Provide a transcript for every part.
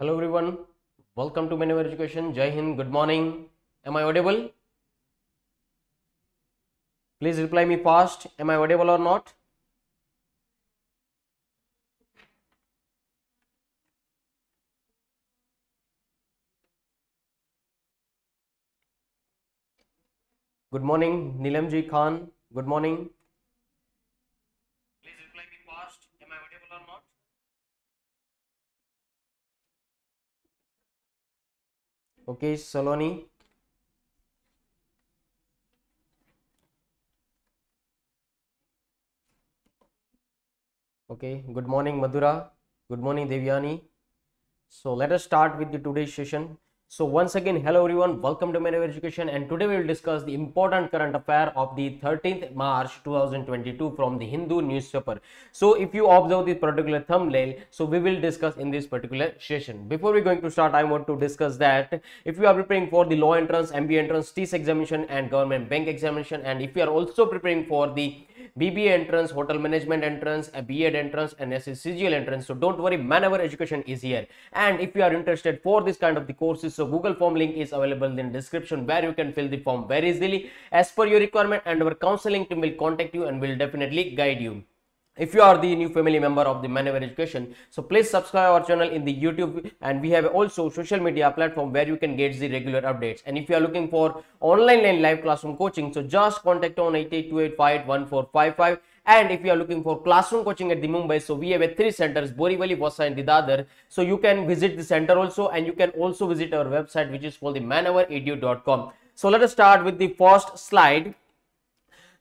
Hello everyone, welcome to Minimal Education. Jai Hind, good morning. Am I audible? Please reply me fast. Am I audible or not? Good morning, Nilamji Khan. Good morning. okay Saloni. okay good morning Madhura good morning Devyani so let us start with the today's session so once again, hello everyone, welcome to Manav Education and today we will discuss the important current affair of the 13th March 2022 from the Hindu newspaper. So if you observe this particular thumbnail, so we will discuss in this particular session. Before we going to start, I want to discuss that if you are preparing for the law entrance, MB entrance, tis examination and government bank examination and if you are also preparing for the BBA entrance, hotel management entrance, a B.A. entrance, and SCGL entrance. So don't worry, Our Education is here. And if you are interested for this kind of the courses, so Google form link is available in description where you can fill the form very easily as per your requirement and our counseling team will contact you and will definitely guide you if you are the new family member of the Maneuver Education, so please subscribe our channel in the YouTube and we have also social media platform where you can get the regular updates. And if you are looking for online and live classroom coaching, so just contact on 8828581455. And if you are looking for classroom coaching at the Mumbai, so we have a three centers, Borivali, Vasa and Dadar. So you can visit the center also and you can also visit our website which is called the maneuveredu.com. So let us start with the first slide.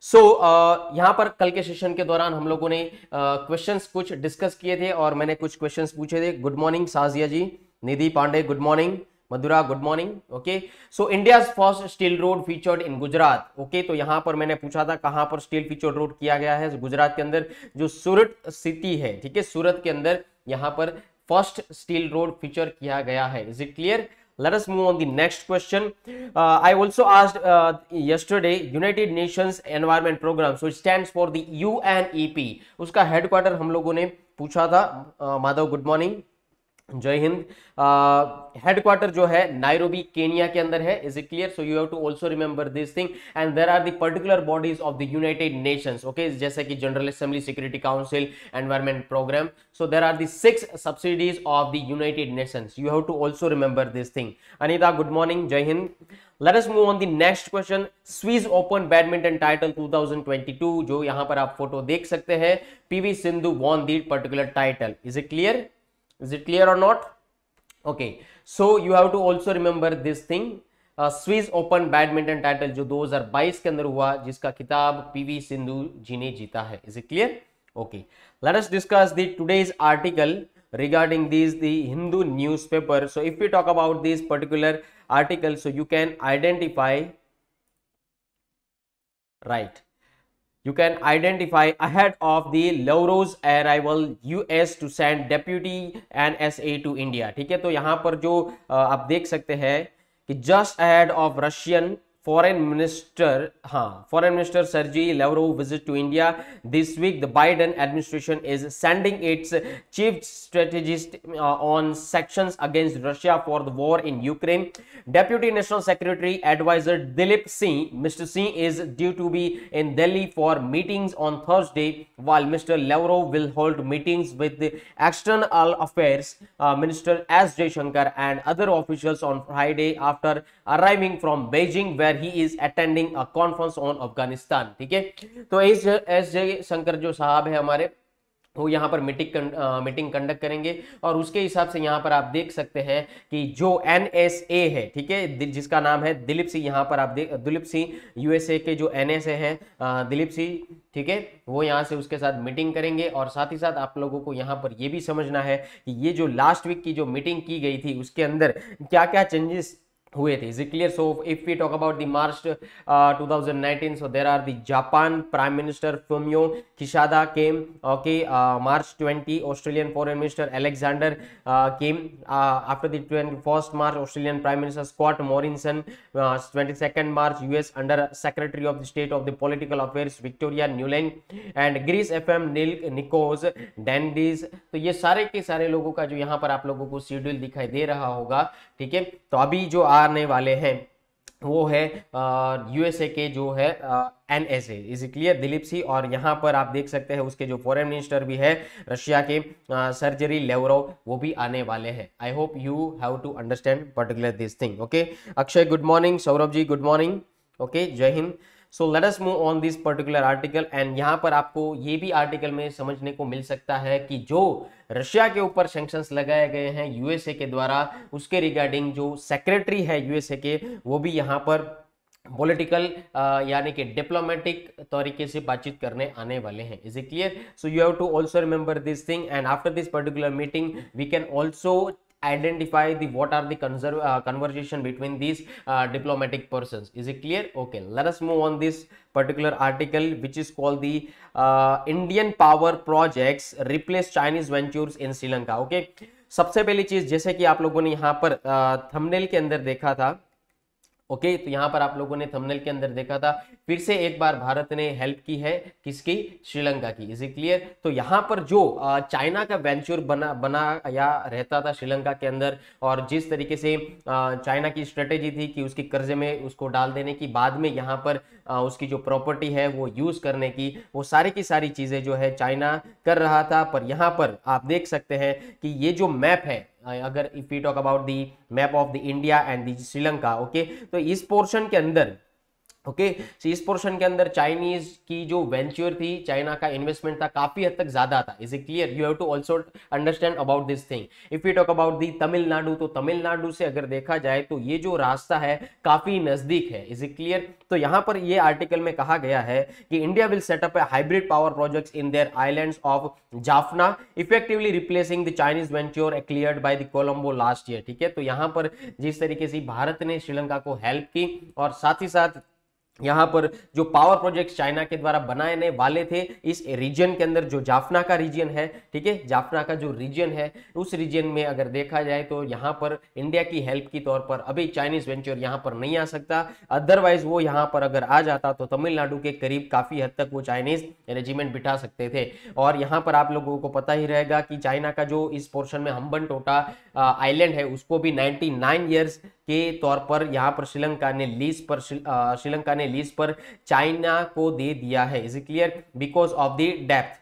So so, uh, यहाँ पर कल के session के दौरान हम लोगों ने questions uh, कुछ डिस्कस किए थे और मैंने कुछ क्वेश्चंस पूछे थे good morning Sajiya ji Nidhi Pandey good morning Madhura good morning okay so India first steel road featured in Gujarat okay तो यहाँ पर मैंने पूछा था कहाँ पर स्टील फीचर्ड रोड किया गया है गुजरात के अंदर जो सूरत सिटी है ठीक है सूरत के अंदर यहाँ पर फर्स्ट स्टील रोड फीचर किया गया है is it clear let us move on the next question uh, i also asked uh, yesterday united nations environment program so it stands for the unep uska headquarter hum logo ne pucha tha uh, madhav good morning जय Hind headquarter जो है Nairobi Kenya के अंदर है is it clear so you have to also remember this thing and there are the particular bodies of the United Nations okay जैसे कि general assembly security council environment programme so there are the six subsidies of the United Nations you have to also remember this thing Anita good morning Jai Hind let us move on the next question Swiss open badminton title 2022 जो यहां पर आप photo देख सकते हैं PV Sindhu won the particular title is it clear is it clear or not okay so you have to also remember this thing Swiss open badminton title जो 2022 के अंदर हुआ जिसका किताब पीवी सिंधु जी ने जीता है is it clear okay let us discuss the today's article regarding this the Hindu newspaper so if you talk about this particular article so you can identify right you can identify ahead of of Lavrov's arrival U S to send deputy N S A to India ठीक है तो यहाँ पर जो आप देख सकते हैं कि just ahead of Russian Foreign Minister, huh, Foreign Minister Sergei Lavrov visit to India this week. The Biden administration is sending its chief strategist uh, on sanctions against Russia for the war in Ukraine. Deputy National Secretary Advisor Dilip Singh, Mr. Singh is due to be in Delhi for meetings on Thursday, while Mr. Lavrov will hold meetings with the External Affairs uh, Minister S. Jay Shankar and other officials on Friday after arriving from Beijing, where where he is attending a conference on Afghanistan ठीक है तो S S जय शंकर जो साहब है हमारे वो यहाँ पर मीटिंग मीटिंग कंडक्ट करेंगे और उसके हिसाब से यहाँ पर आप देख सकते हैं कि जो एन है ठीक है जिसका नाम है दिलीप सिंह यहाँ पर आप देख दिलीप सिंह यूएसए के जो एन एस है दिलीप सिंह ठीक है वो यहाँ से उसके साथ मीटिंग करेंगे और साथ ही साथ आप लोगों को यहाँ पर ये भी समझना है कि ये जो लास्ट वीक की जो मीटिंग की गई थी उसके अंदर क्या क्या चेंजेस हुए थे is clear so if we talk about the March 2019 so there are the Japan prime minister Fumio Kishida came okay March 20 Australian foreign minister Alexander came after the twenty first March Australian prime minister Scott Morrison twenty second March US under secretary of the state of the political affairs Victoria Nuland and Greece F M Nikos Dendias तो ये सारे के सारे लोगों का जो यहाँ पर आप लोगों को शेड्यूल दिखाई दे रहा होगा ठीक है तो अभी जो आ, उतारने वाले हैं वो है यूएसए के जो है N S A is clear Dilip Singh और यहाँ पर आप देख सकते हैं उसके जो फॉरेन मिनिस्टर भी है रशिया के सर्जरी लेवरो वो भी आने वाले हैं I hope you have to understand particular this thing okay Akshay good morning Saurabh ji good morning okay Jai Hind so let us move on this particular article and यहाँ पर आपको ये भी आर्टिकल में समझने को मिल सकता है कि जो रशिया के ऊपर सेंक्शंस लगाए गए हैं यूएसए के द्वारा उसके रिगार्डिंग जो सेक्रेटरी है यूएसए के वो भी यहाँ पर पॉलिटिकल uh, यानी कि डिप्लोमेटिक तरीके से बातचीत करने आने वाले हैं is it clear so you have to also remember this thing and after this particular meeting we can also identify the what are the conserve, uh, conversation between these uh, diplomatic persons is it clear okay let us move on this particular article which is called the uh, indian power projects replace chinese ventures in sri lanka okay सबसे पहली चीज जैसे कि आप लोगों ने यहाँ पर थंबनेल के अंदर देखा था ओके तो यहाँ पर आप लोगों ने थंबनेल के अंदर देखा था फिर से एक बार भारत ने हेल्प की है किसकी श्रीलंका की इज इट क्लियर तो यहाँ पर जो चाइना का वेंचर बना बना या रहता था श्रीलंका के अंदर और जिस तरीके से चाइना की स्ट्रेटेजी थी कि उसके कर्जे में उसको डाल देने की बाद में यहाँ पर उसकी जो प्रॉपर्टी है वो यूज करने की वो सारी की सारी चीजें जो है चाइना कर रहा था पर यहाँ पर आप देख सकते हैं कि ये जो मैप है अगर if we talk about the map of the India and the Sri Lanka okay तो इस पोर्शन के अंदर ओके okay, इस पोर्शन के अंदर चाइनीज की जो वेंचर थी चाइना का इन्वेस्टमेंट था काफी हद तक ज्यादा था is it clear you have to also understand about this thing if you talk about the Tamil Nadu तो तमिलनाडु से अगर देखा जाए तो ये जो रास्ता है काफी नजदीक है इज इट क्लियर तो यहाँ पर ये आर्टिकल में कहा गया है कि India will set up a hybrid power project in their island of Jaffna effectively replacing the Chinese venture clear by the Colombo last year ठीक है तो यहाँ पर जिस तरीके से भारत ने श्रीलंका को हेल्प की और साथ ही साथ यहाँ पर जो पावर प्रोजेक्ट चाइना के द्वारा बनाने वाले थे इस रीजन के अंदर जो जाफना का रीजन है ठीक है जाफना का जो रीजन है उस रीजन में अगर देखा जाए तो यहाँ पर इंडिया की हेल्प की तौर पर अभी चाइनीज वेंचर यहाँ पर नहीं आ सकता अदरवाइज वो यहाँ पर अगर आ जाता तो तमिलनाडु के करीब काफ़ी हद तक वो चाइनीज रेजिमेंट बिठा सकते थे और यहाँ पर आप लोगों को पता ही रहेगा कि चाइना का जो इस पोर्शन में हम्बन टोटा आइलैंड है उसको भी नाइन्टी नाइन ईयर्स के तौर पर यहाँ पर श्रीलंका ने लीज पर श्रीलंका ने लीज पर चाइना को दे दिया है is clear because of the depth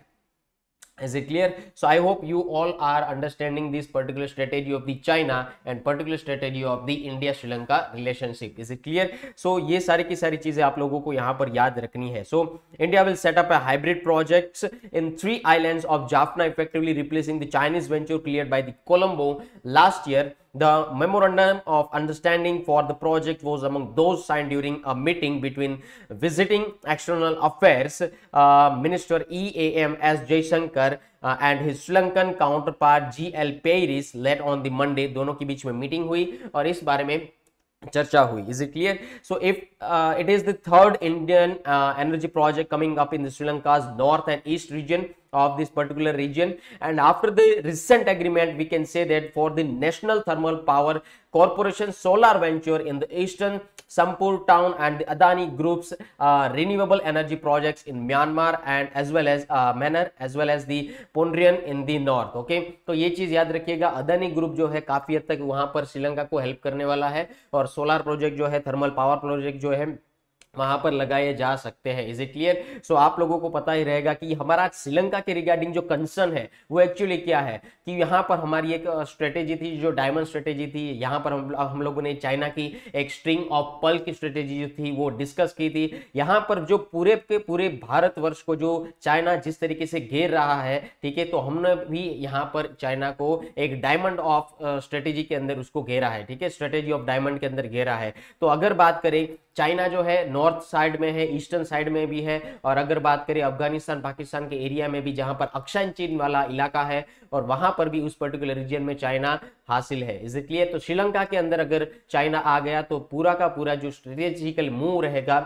is it clear so i hope you all are understanding this particular strategy of the china and particular strategy of the india sri lanka relationship is it clear so ye sari ki sari cheeze aap logo ko yahan par yaad rakhni hai so india will set up a hybrid projects in three islands of jaffna effectively replacing the chinese venture cleared by the colombo last year The memorandum of understanding for the project was among those signed during a meeting between visiting external affairs uh, minister EAM as Jay and his Sri Lankan counterpart GL Peris, led on the Monday. Dono ki beech mein meeting hui aur is baare mein charcha hui. Is it clear? So if uh, it is the third Indian uh, energy project coming up in the Sri Lanka's north and east region, of this particular region and after the recent agreement we can say that for the national thermal power corporation solar venture in the eastern sampur town and the adani group's uh, renewable energy projects in myanmar and as well as uh, manner as well as the ponrian in the north okay to ye cheez yaad rakhiyega adani group jo hai kafi काफी tak wahan par sri lanka ko help karne wala hai aur solar project jo hai thermal power project jo hai वहां पर लगाए जा सकते हैं is it clear सो आप लोगों को पता ही रहेगा कि हमारा श्रीलंका के रिगार्डिंग जो कंसर्न है वो एक्चुअली क्या है कि यहाँ पर हमारी एक स्ट्रेटेजी थी जो डायमंड स्ट्रेटेजी थी यहाँ पर हम हम लोगों ने चाइना की एक स्ट्रिंग ऑफ पल की स्ट्रेटेजी जो थी वो डिस्कस की थी यहाँ पर जो पूरे के पूरे भारतवर्ष को जो चाइना जिस तरीके से घेर रहा है ठीक है तो हमने भी यहाँ पर चाइना को एक डायमंड ऑफ स्ट्रेटेजी के अंदर उसको घेरा है ठीक है स्ट्रेटेजी ऑफ डायमंड के अंदर घेरा है तो अगर बात करें चाइना जो है नॉर्थ साइड में है ईस्टर्न साइड में भी है और अगर बात करें अफगानिस्तान पाकिस्तान के एरिया में भी जहां पर अक्षय चीन वाला इलाका है और वहां पर भी उस पर्टिकुलर रीजन में चाइना हासिल है इज क्लियर तो श्रीलंका के अंदर अगर चाइना आ गया तो पूरा का पूरा जो स्ट्रेटेजिकल मूव रहेगा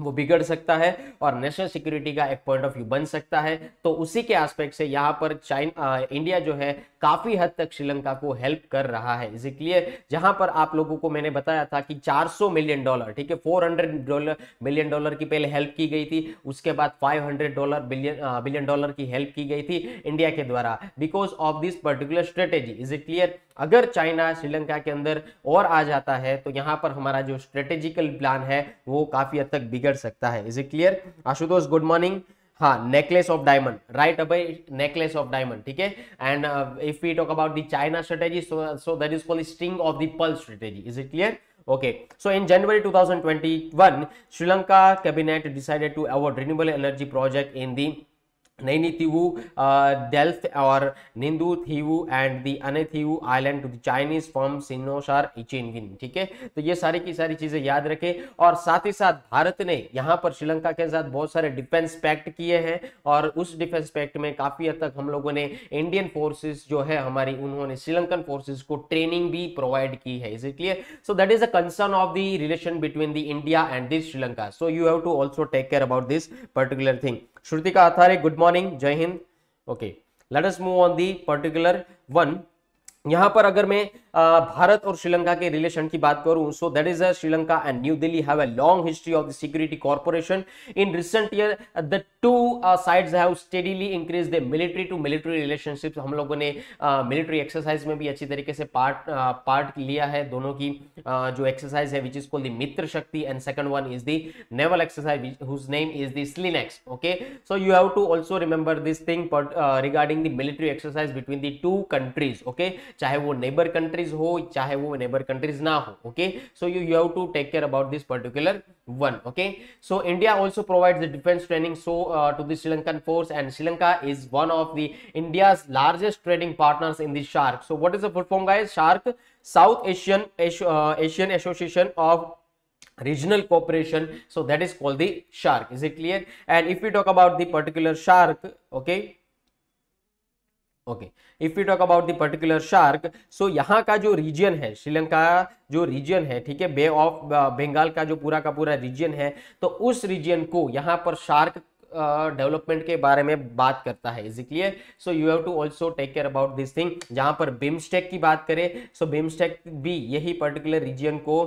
वो बिगड़ सकता है और नेशनल सिक्योरिटी का एक पॉइंट ऑफ व्यू बन सकता है तो उसी के एस्पेक्ट से यहाँ पर चाइना इंडिया जो है काफी हद तक श्रीलंका को हेल्प कर रहा है इसी क्लियर जहां पर आप लोगों को मैंने बताया था कि 400 मिलियन डॉलर ठीक है 400 डॉलर मिलियन डॉलर की पहले हेल्प की गई थी उसके बाद hundred dollar billion billion dollar की हेल्प की गई थी इंडिया के द्वारा because of this particular strategy is it clear अगर चाइना श्रीलंका के अंदर और आ जाता है तो यहाँ पर हमारा जो स्ट्रेटेजिकल प्लान है वो काफी हद तक बिगड़ सकता है is it clear Ashutosh good morning हाँ नेकलेस ऑफ डायमंड राइट अब नेकलेस ऑफ डायमंड ठीक है and if we talk about the China strategy so that is called string of the pearl strategy is it clear okay so in January 2021, Sri Lanka cabinet decided to to renewable energy project in the Naini Thivu, Delft और Nainativu and the Analaitivu island island to the Chinese firm Sinoshar Ichinwin ठीक है तो ये सारी की सारी चीजें याद रखें और साथ ही साथ भारत ने यहाँ पर श्रीलंका के साथ बहुत सारे डिफेंस पैक्ट किए हैं और उस डिफेंस पैक्ट में काफी हद तक हम लोगों ने इंडियन फोर्सेज जो है हमारी उन्होंने श्रीलंकन फोर्सेज को ट्रेनिंग भी प्रोवाइड की है is it clear so that is a concern of the relation between the India and this Sri Lanka so you have to also take care about this particular thing Shrutika Athare good morning Jai Hind okay let us move on the particular one यहाँ पर अगर मैं भारत और श्रीलंका के relation की बात करूं so that is a Sri Lanka and New Delhi have a long history of the security cooperation in recent year the two sides have steadily increase the military to military relationships हम लोगों ने मिलिट्री uh, एक्सरसाइज में भी अच्छी तरीके से पार्ट पार्ट लिया है दोनों की uh, जो एक्सरसाइज है which is called the Mitra Shakti and second one is the naval exercise whose name is the SLINEX okay so you have to also remember this thing regarding the military exercise between the two countries okay चाहे वो neighbour countries हो चाहे वो neighbour countries ना हो okay so you you have to take care about this particular one okay so India also provide the defence training so to the Sri Lankan force and Sri Lanka is one of the India largest trading partners in this SAARC so what is the full form guys SAARC South Asian Asian Association of Regional cooperation so that is called the shark is it clear and if we talk about the particular shark okay okay if you talk about the particular SAARC so यहाँ का जो reason है श्रीलंका जो reason है ठीक है बे of Bengal का जो पूरा का पूरा रीजन है तो उस रीजन को यहाँ पर शार्क डेवलपमेंट के बारे में बात करता है is clear so you have to also take care about this thing जहां पर बिम्स्टेक की बात करें सो so बिम्स्टेक भी यही पर्टिकुलर रीजन को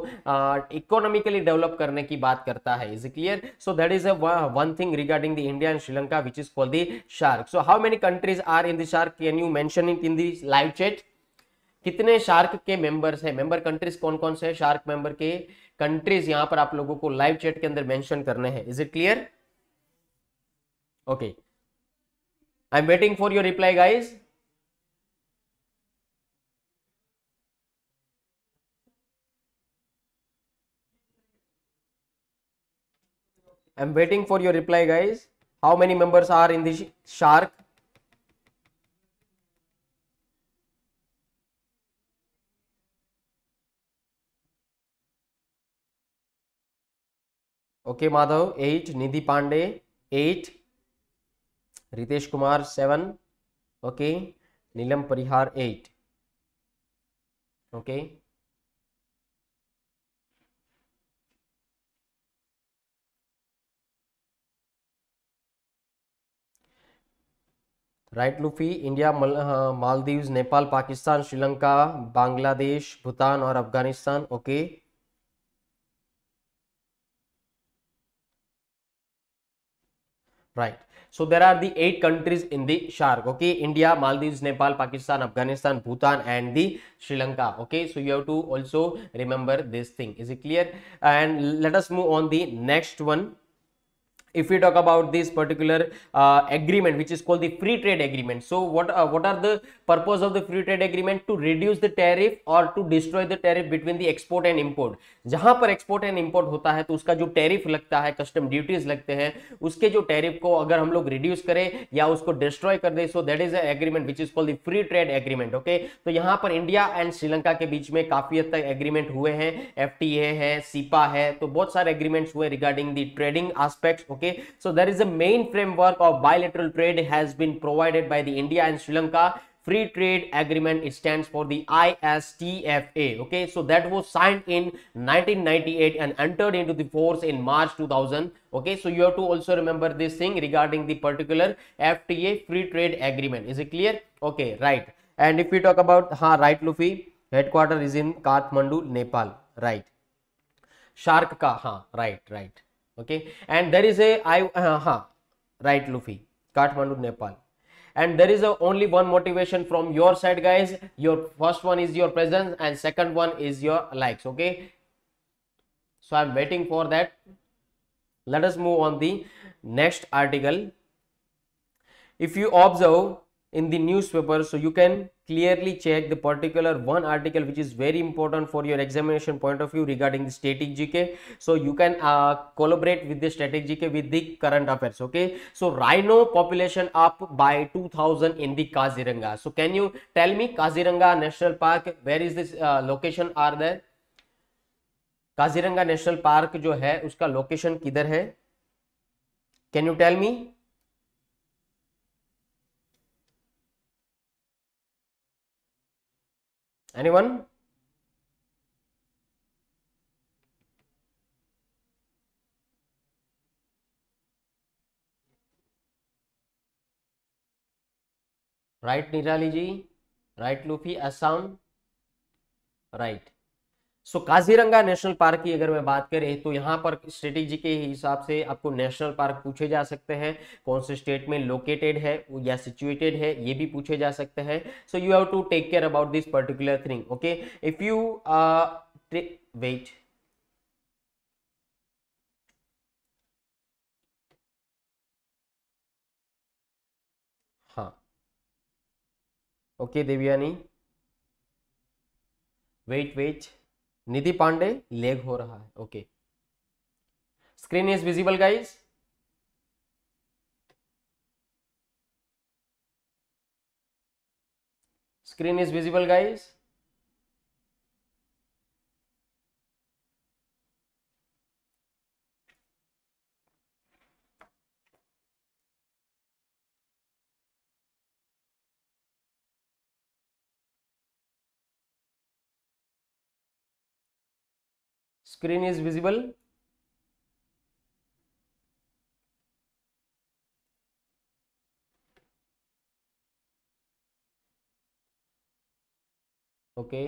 इकोनॉमिकली uh, डेवलप करने की बात करता है is clear so that is one thing regarding the India and Sri Lanka which is called the SAARC so how many countries are in the SAARC can you mention it in the live chat कितने SAARC के members हैं member countries कौन कौन से हैं shark member के countries यहां पर आप लोगों को लाइव चैट के अंदर मेंशन करने हैं is it clear okay i'm waiting for your reply guys i'm waiting for your reply guys how many members are in this shark okay madhav 8 nidhi pandey 8 Ritesh Kumar seven okay Neelam Parihar eight okay right Luffy India Maldives Nepal Pakistan Sri Lanka Bangladesh Bhutan और Afghanistan okay right So there are the eight countries in the shark. Okay, India, Maldives, Nepal, Pakistan, Afghanistan, Bhutan, and the Sri Lanka. Okay, so you have to also remember this thing. Is it clear? And let us move on the next one. if we talk about this particular uh, agreement which is called the free trade agreement so what uh, what are the purpose of the free trade agreement to reduce the tariff or to destroy the tariff between the export and import jahan par export and import hota hai to uska jo tariff lagta hai custom duties lagte hain uske jo tariff ko agar hum log reduce kare ya usko destroy kar de so that is a agreement which is called the free trade agreement okay to yahan par india and sri lanka ke beech mein kafi had tak agreement hue hain fta hai sipa hai to bahut sare agreements hue regarding the trading aspects okay okay so there is a main framework of bilateral trade has been provided by the india and sri lanka free trade agreement it stands for the ISTFA okay so that was signed in 1998 and entered into the force in March 2000 okay so you have to also remember this thing regarding the particular FTA free trade agreement is it clear okay right and if we talk about ha right Luffy headquarter is in Kathmandu Nepal right shark ka ha right right okay and there is a i uh, huh, right luffy kathmandu nepal and there is a, only one motivation from your side guys your first one is your presence and second one is your likes okay so i'm waiting for that let us move on the next article if you observe in the newspaper so you can clearly check the particular one article which is very important for your examination point of view regarding the static gk so you can uh, collaborate with the static gk with the current affairs okay so rhino population up by 2000 in the kaziranga so can you tell me kaziranga national park where is this uh, location are there kaziranga national park jo hai uska location kidhar hai can you tell me Anyone? Right Nirali ji right Luffy Assam right so Kaziranga national park की अगर मैं बात करें तो यहाँ पर strategy के हिसाब से आपको नेशनल पार्क पूछे जा सकते हैं कौन से स्टेट में लोकेटेड है या सिचुएटेड है ये भी पूछे जा सकते हैं so you have to take care about this particular thing okay if you wait हाँ okay okay, Devyani wait wait Nidhi Pandey lag हो रहा है okay screen is visible guys screen is visible guys screen is visible okay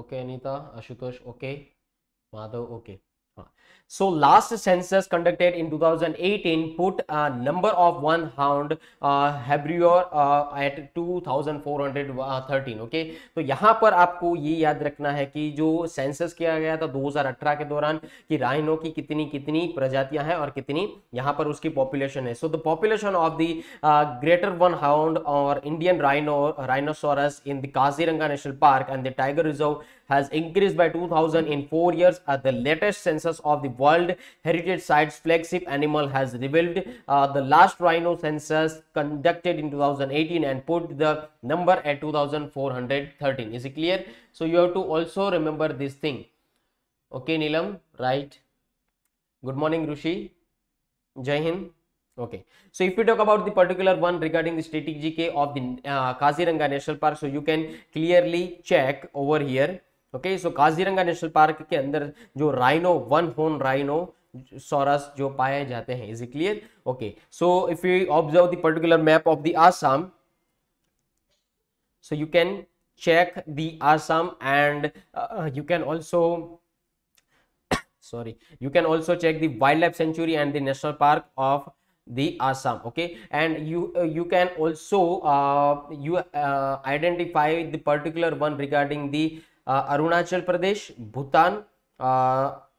okay anita ashutosh okay madhav okay So last census conducted in 2018 put a number of one hound uh, Hebrior uh, at 2413 okay okay? तो यहाँ पर आपको ये याद रखना है कि जो सेंसस किया गया था 2018 के दौरान कि राइनो की कितनी कितनी प्रजातियां हैं और कितनी यहाँ पर उसकी पॉपुलेशन है so the population of the greater one horned और Indian rhino rhinoceros in the Kaziranga national park and the tiger reserve has increased by 2000 in 4 years. At the latest census of the World Heritage Sites flagship animal has revealed uh, the last rhino census conducted in 2018 and put the number at 2413. Is it clear? So you have to also remember this thing. Okay, Nilam, right? Good morning, Rushi. Jai Okay, so if we talk about the particular one regarding the strategic of the uh, Kaziranga National Park, so you can clearly check over here okay so Kaziranga national park के अंदर जो rhino one horn rhinoceros जो पाए जाते हैं is clear okay so if you observe the particular map of the Assam so you can check the Assam and you can also sorry you can also check the wildlife sanctuary and the national park of the assam okay and you uh, you can also uh, you uh, identify the particular one regarding the uh, Arunachal Pradesh, Bhutan,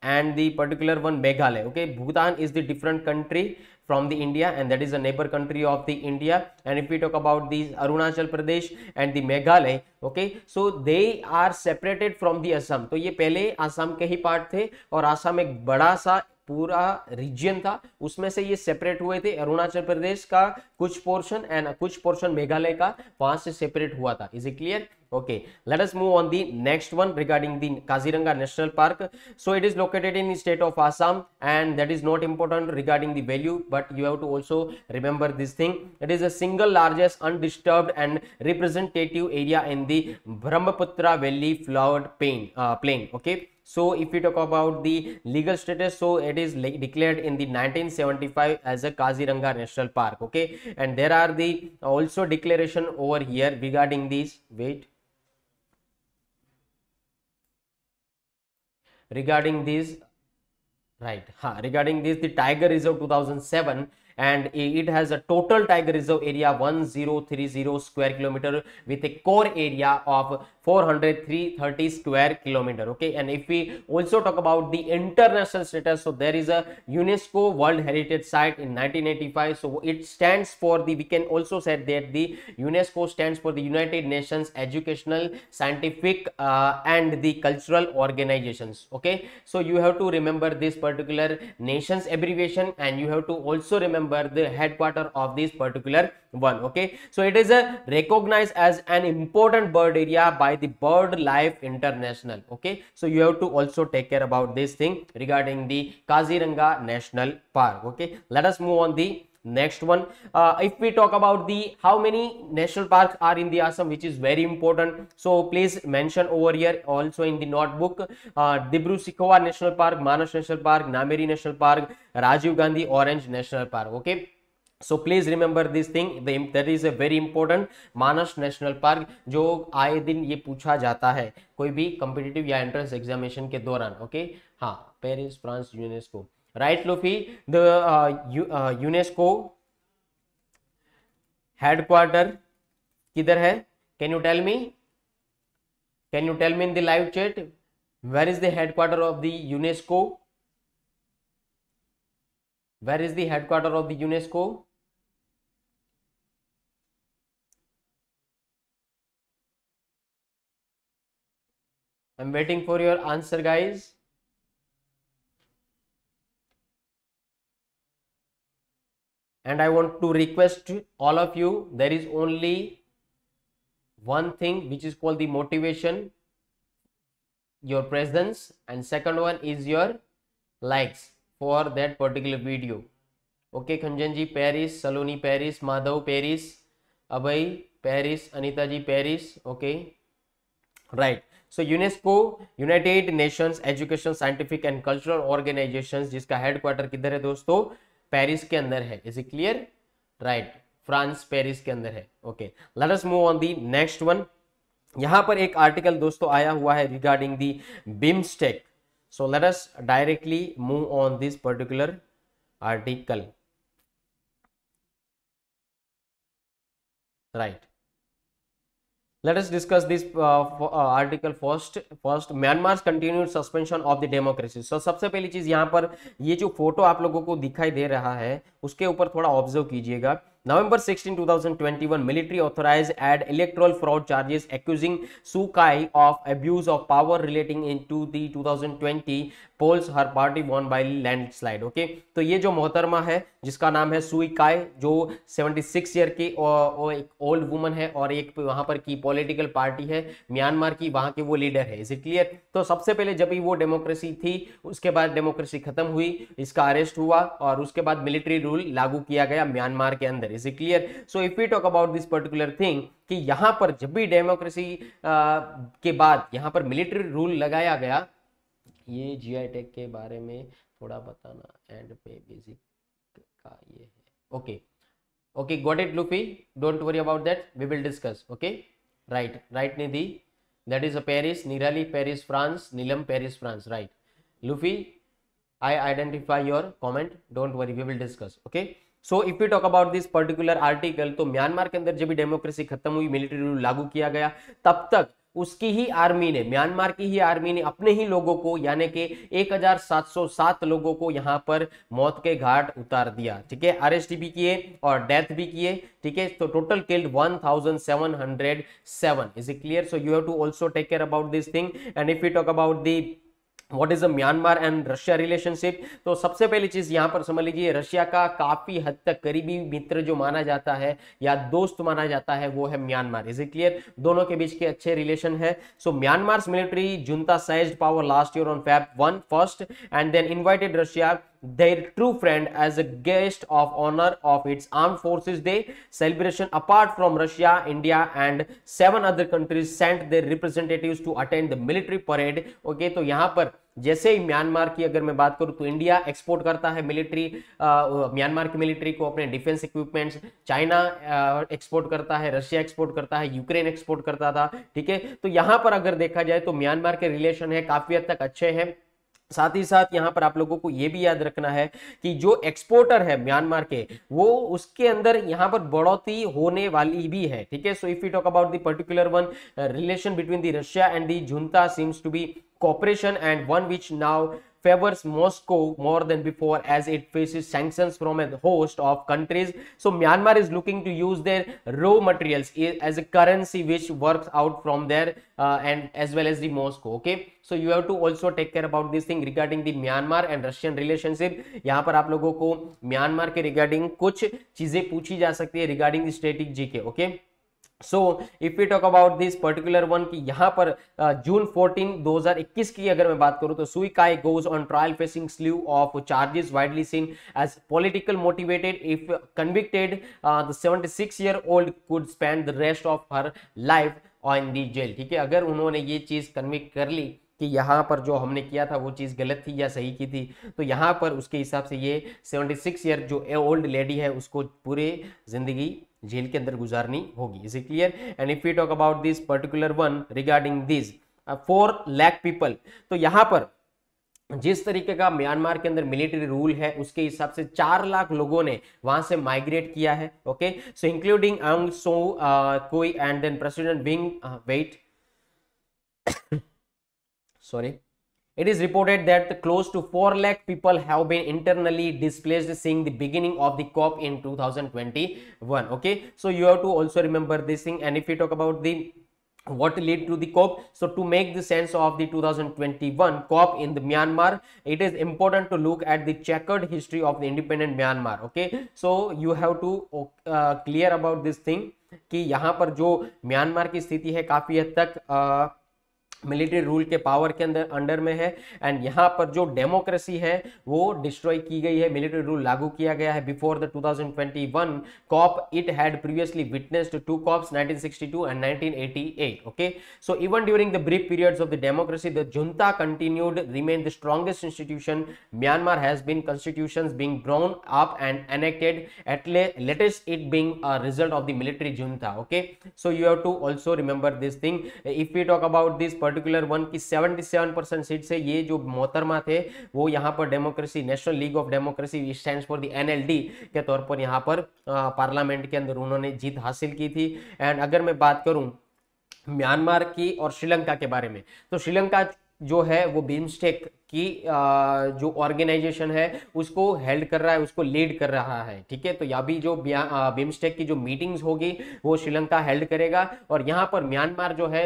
and the particular one Meghalaya. Okay, Bhutan is the different country from the India and that is a neighbor country of the India. And if we talk about these Arunachal Pradesh and the Meghalaya, okay, so they are separated from the Assam. तो ये पहले असम के ही part थे और असम एक बड़ा सा पूरा रीजन था उसमें से ये सेपरेट हुए थे अरुणाचल प्रदेश का कुछ पोर्शन एंड कुछ पोर्शन मेघालय का वहां से सेपरेट हुआ था is it clear okay let us move on the next one regarding the Kaziranga national park so it is located in state of Assam and that is not important regarding the value but you have to also remember this thing it is a single largest undisturbed and representative area in the Brahmaputra valley flood plane okay So if we talk about the legal status, so it is declared in the 1975 as a Kaziranga National Park. Okay, and there are the also declaration over here regarding these. Wait. regarding this right huh, regarding this the tiger reserve 2007 and it has a total tiger reserve area 1030 square kilometer with a core area of 430 square kilometer okay and if we also talk about the international status so there is a unesco world heritage site in 1985 so it stands for the we can also say that the unesco stands for the united nations educational scientific uh, and the cultural organizations okay so you have to remember this particular nation's abbreviation and you have to also remember the headquarter of this particular one okay so it is a uh, recognized as an important bird area by the bird life international okay so you have to also take care about this thing regarding the kaziranga national park okay let us move on the next one uh, if we talk about the how many national parks are in the assam which is very important so please mention over here also in the notebook uh, dibru sikhova national park manas national park namiri national park rajiv gandhi orange national park okay so please remember this thing that is a very important Manas national park जो आए दिन ये पूछा जाता है कोई भी competitive या एंट्रेंस एग्जामिनेशन के दौरान ओके okay? हाँ Paris France UNESCO right Luffy the UNESCO headquarter किधर है can you tell me can you tell me in the live chat where is the headquarter of the UNESCO where is the headquarter of the UNESCO I'm waiting for your answer guys. And I want to request all of you, there is only one thing which is called the motivation, your presence and second one is your likes for that particular video. Okay, Khanjanji Paris, Saloni Paris, Madhav Paris, Abhay Paris, Anita ji Paris. Okay, right. So UNESCO United Nations Educational Scientific and Cultural Organisation जिसका हेडक्वार्टर किधर है दोस्तों Paris के अंदर है is it clear right France Paris के अंदर है okay let us move on the next one यहां पर एक आर्टिकल दोस्तों आया हुआ है regarding the BIMSTEC so let us directly move on this particular article right let us discuss this uh, for, uh, article first first Myanmar's continued suspension of the democracy so सबसे पहली चीज यहाँ पर ये जो फोटो आप लोगों को दिखाई दे रहा है उसके ऊपर थोड़ा ऑब्जर्व कीजिएगा November 16, 2021, military authorised electoral fraud charges accusing Suu Kyi of of of power relating in to the two polls her party won by landslide okay तो ये जो मोहतरमा है जिसका नाम है सुई काय जो 76 ईयर की एक ओल्ड वुमन है और एक वहां पर की पॉलिटिकल पार्टी है म्यांमार की वहां के वो लीडर है इज इट क्लियर तो सबसे पहले जब भी वो डेमोक्रेसी थी उसके बाद डेमोक्रेसी खत्म हुई इसका अरेस्ट हुआ और उसके बाद मिलिट्री रूल लागू किया गया म्यांमार के अंदर अंदर is clear so if you talk about this particular thing कि यहां पर जब भी डेमोक्रेसी के बाद यहां पर मिलिट्री रूल लगाया गया ये जी आई टेक के बारे में थोड़ा बताना एंड पे बेसिक का ये है okay okay got it Luffy don't worry about that we will discuss okay right right Nidhi that is a Paris Nirali Paris France Neelam Paris France right Luffy I identify your comment. Don't worry, we will discuss. Okay. So if you talk about this particular article तो Myanmar के अंदर जब भी democracy खत्म हुई military rule लागू किया गया तब तक उसकी ही आर्मी ने म्यांमार की ही आर्मी ने अपने ही लोगों को यानी कि 1707 लोगों को यहाँ पर मौत के घाट उतार दिया ठीक है अरेस्ट भी किए और डेथ भी किए ठीक है तो total killed 1707 is it clear so you have to also take care about this thing and if you talk about the what is the Myanmar and Russia relationship तो सबसे पहली चीज यहाँ पर समझ लीजिए रशिया का काफी हद तक करीबी मित्र जो माना जाता है या दोस्त माना जाता है वो है म्यांमार इज इट क्लियर दोनों के बीच के अच्छे रिलेशन है so Myanmar's military junta seized power last year on Feb one first and then invited Russia their true friend as a guest of honor of its armed forces day celebration apart from russia india and seven other countries sent their representatives to attend the military parade okay to yahan par जैसे ही Myanmar की अगर मैं बात करूं तो India export करता है military Myanmar की मिलिट्री को अपने डिफेंस इक्विपमेंट्स चाइना एक्सपोर्ट करता है रशिया एक्सपोर्ट करता है यूक्रेन एक्सपोर्ट करता था ठीक है तो यहां पर अगर देखा जाए तो म्यांमार के रिलेशन है काफी हद तक अच्छे हैं साथ ही साथ यहाँ पर आप लोगों को यह भी याद रखना है कि जो एक्सपोर्टर है म्यांमार के वो उसके अंदर यहाँ पर बढ़ोतरी होने वाली भी है ठीक है so if you talk about the particular one relation between the Russia and the junta seems to be cooperation and one which now favors Moscow more than before as it faces sanctions from a host of countries. So Myanmar is looking to use their raw materials as a currency which works out from there uh, and as well as the Moscow. Okay. so you have to also take care about this thing regarding the myanmar and russian relationship yahan par aap logo ko myanmar ke regarding kuch cheeze puchi ja sakti hai regarding the strategic gk okay? So if you talk about this particular one की यहाँ पर जून uh, 14 2021 की अगर मैं बात करूँ तो Suu Kyi goes on trial facing slew of charges widely seen as political motivated if convicted the 76 year old could spend the rest of her life on the jail ठीक है अगर उन्होंने ये चीज़ कन्विक्ट कर ली कि यहाँ पर जो हमने किया था वो चीज़ गलत थी या सही की थी तो यहाँ पर उसके हिसाब से ये 76 ईयर जो ओल्ड लेडी है उसको पूरे ज़िंदगी जेल के अंदर गुजारनी होगी is it clear and if you talk about this particular one regarding this four lakh people तो यहां पर जिस तरीके का म्यांमार के अंदर मिलिट्री रूल है उसके हिसाब से चार लाख लोगों ने वहां से माइग्रेट किया है ओके सो इंक्लूडिंग अंग सो कोई and then president Win wait sorry It is reported that close to 4 lakh people have been internally displaced since the beginning of the COP in 2021. Okay, so you have to also remember this thing. And if we talk about the what led to the COP. So to make the sense of the 2021 COP in the Myanmar, it is important to look at the checkered history of the independent Myanmar. Okay, so you have to uh, clear about this thing कि यहाँ पर जो Myanmar की स्थिति है काफ़ी हद तक uh, मिलिट्री रूल के पावर के अंदर अंडर में है एंड यहाँ पर जो डेमोक्रेसी है वो डिस्ट्रॉय की गई है मिलिट्री रूल लागू किया गया है before the 2021 coup it had previously witnessed two coups 1962 and 1988 okay so even during the brief periods of the democracy the junta continued remain the strongest institution Myanmar has been constitution being drawn up and enacted at latest it being result of the military junta okay so you have to also remember this thing if you talk about this particular one की 77 percent seat से ये जो मोहतरमा थे वो यहाँ पर democracy national league of democracy stand for the NLD के तौर पर यहाँ पर पार्लियामेंट के अंदर उन्होंने जीत हासिल की थी एंड अगर मैं बात करूँ म्यांमार की और श्रीलंका के बारे में तो श्रीलंका जो है वो बिम्स्टेक कि जो ऑर्गेनाइजेशन है उसको हेल्ड कर रहा है उसको लीड कर रहा है ठीक है तो या भी जो बिम्स्टेक की जो मीटिंग्स होगी वो श्रीलंका हेल्ड करेगा और यहाँ पर म्यांमार जो है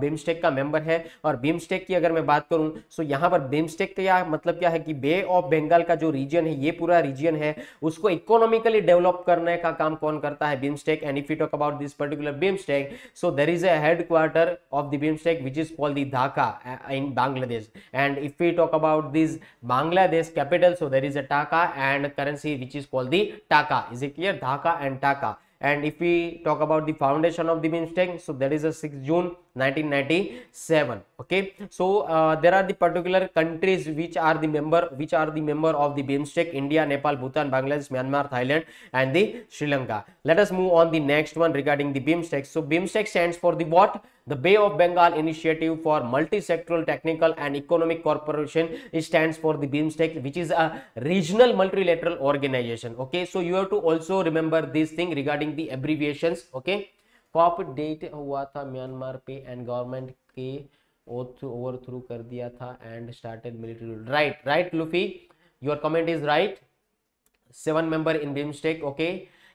बिम्स्टेक का मेंबर है और बिम्स्टेक की अगर मैं बात करूँ तो यहाँ पर बिम्स्टेक का मतलब क्या है कि बे ऑफ बंगाल का जो रीजन है ये पूरा रीजन है उसको इकोनॉमिकली डेवलप करने का काम कौन करता है BIMSTEC and if you talk about this particular BIMSTEC so there is a headquarter of the BIMSTEC which is called the Dhaka in Bangladesh and if we talk about this Bangladesh capital, so there is a taka and currency which is called the taka. Is it clear? Dhaka and taka. And if we talk about the foundation of the BIMSTEC, so that is a 6 June 1997 okay so uh, there are the particular countries which are the member which are the member of the bimstec india nepal bhutan bangladesh myanmar thailand and the sri lanka let us move on the next one regarding the bimstec so bimstec stands for the what the bay of bengal initiative for multi-sectoral technical and economic corporation it stands for the bimstec which is a regional multilateral organization okay so you have to also remember this thing regarding the abbreviations okay coup d'état हुआ था Myanmar पे and government के overthrow कर दिया था and started military rule right right Luffy your comment is right seven member in BIMSTEC okay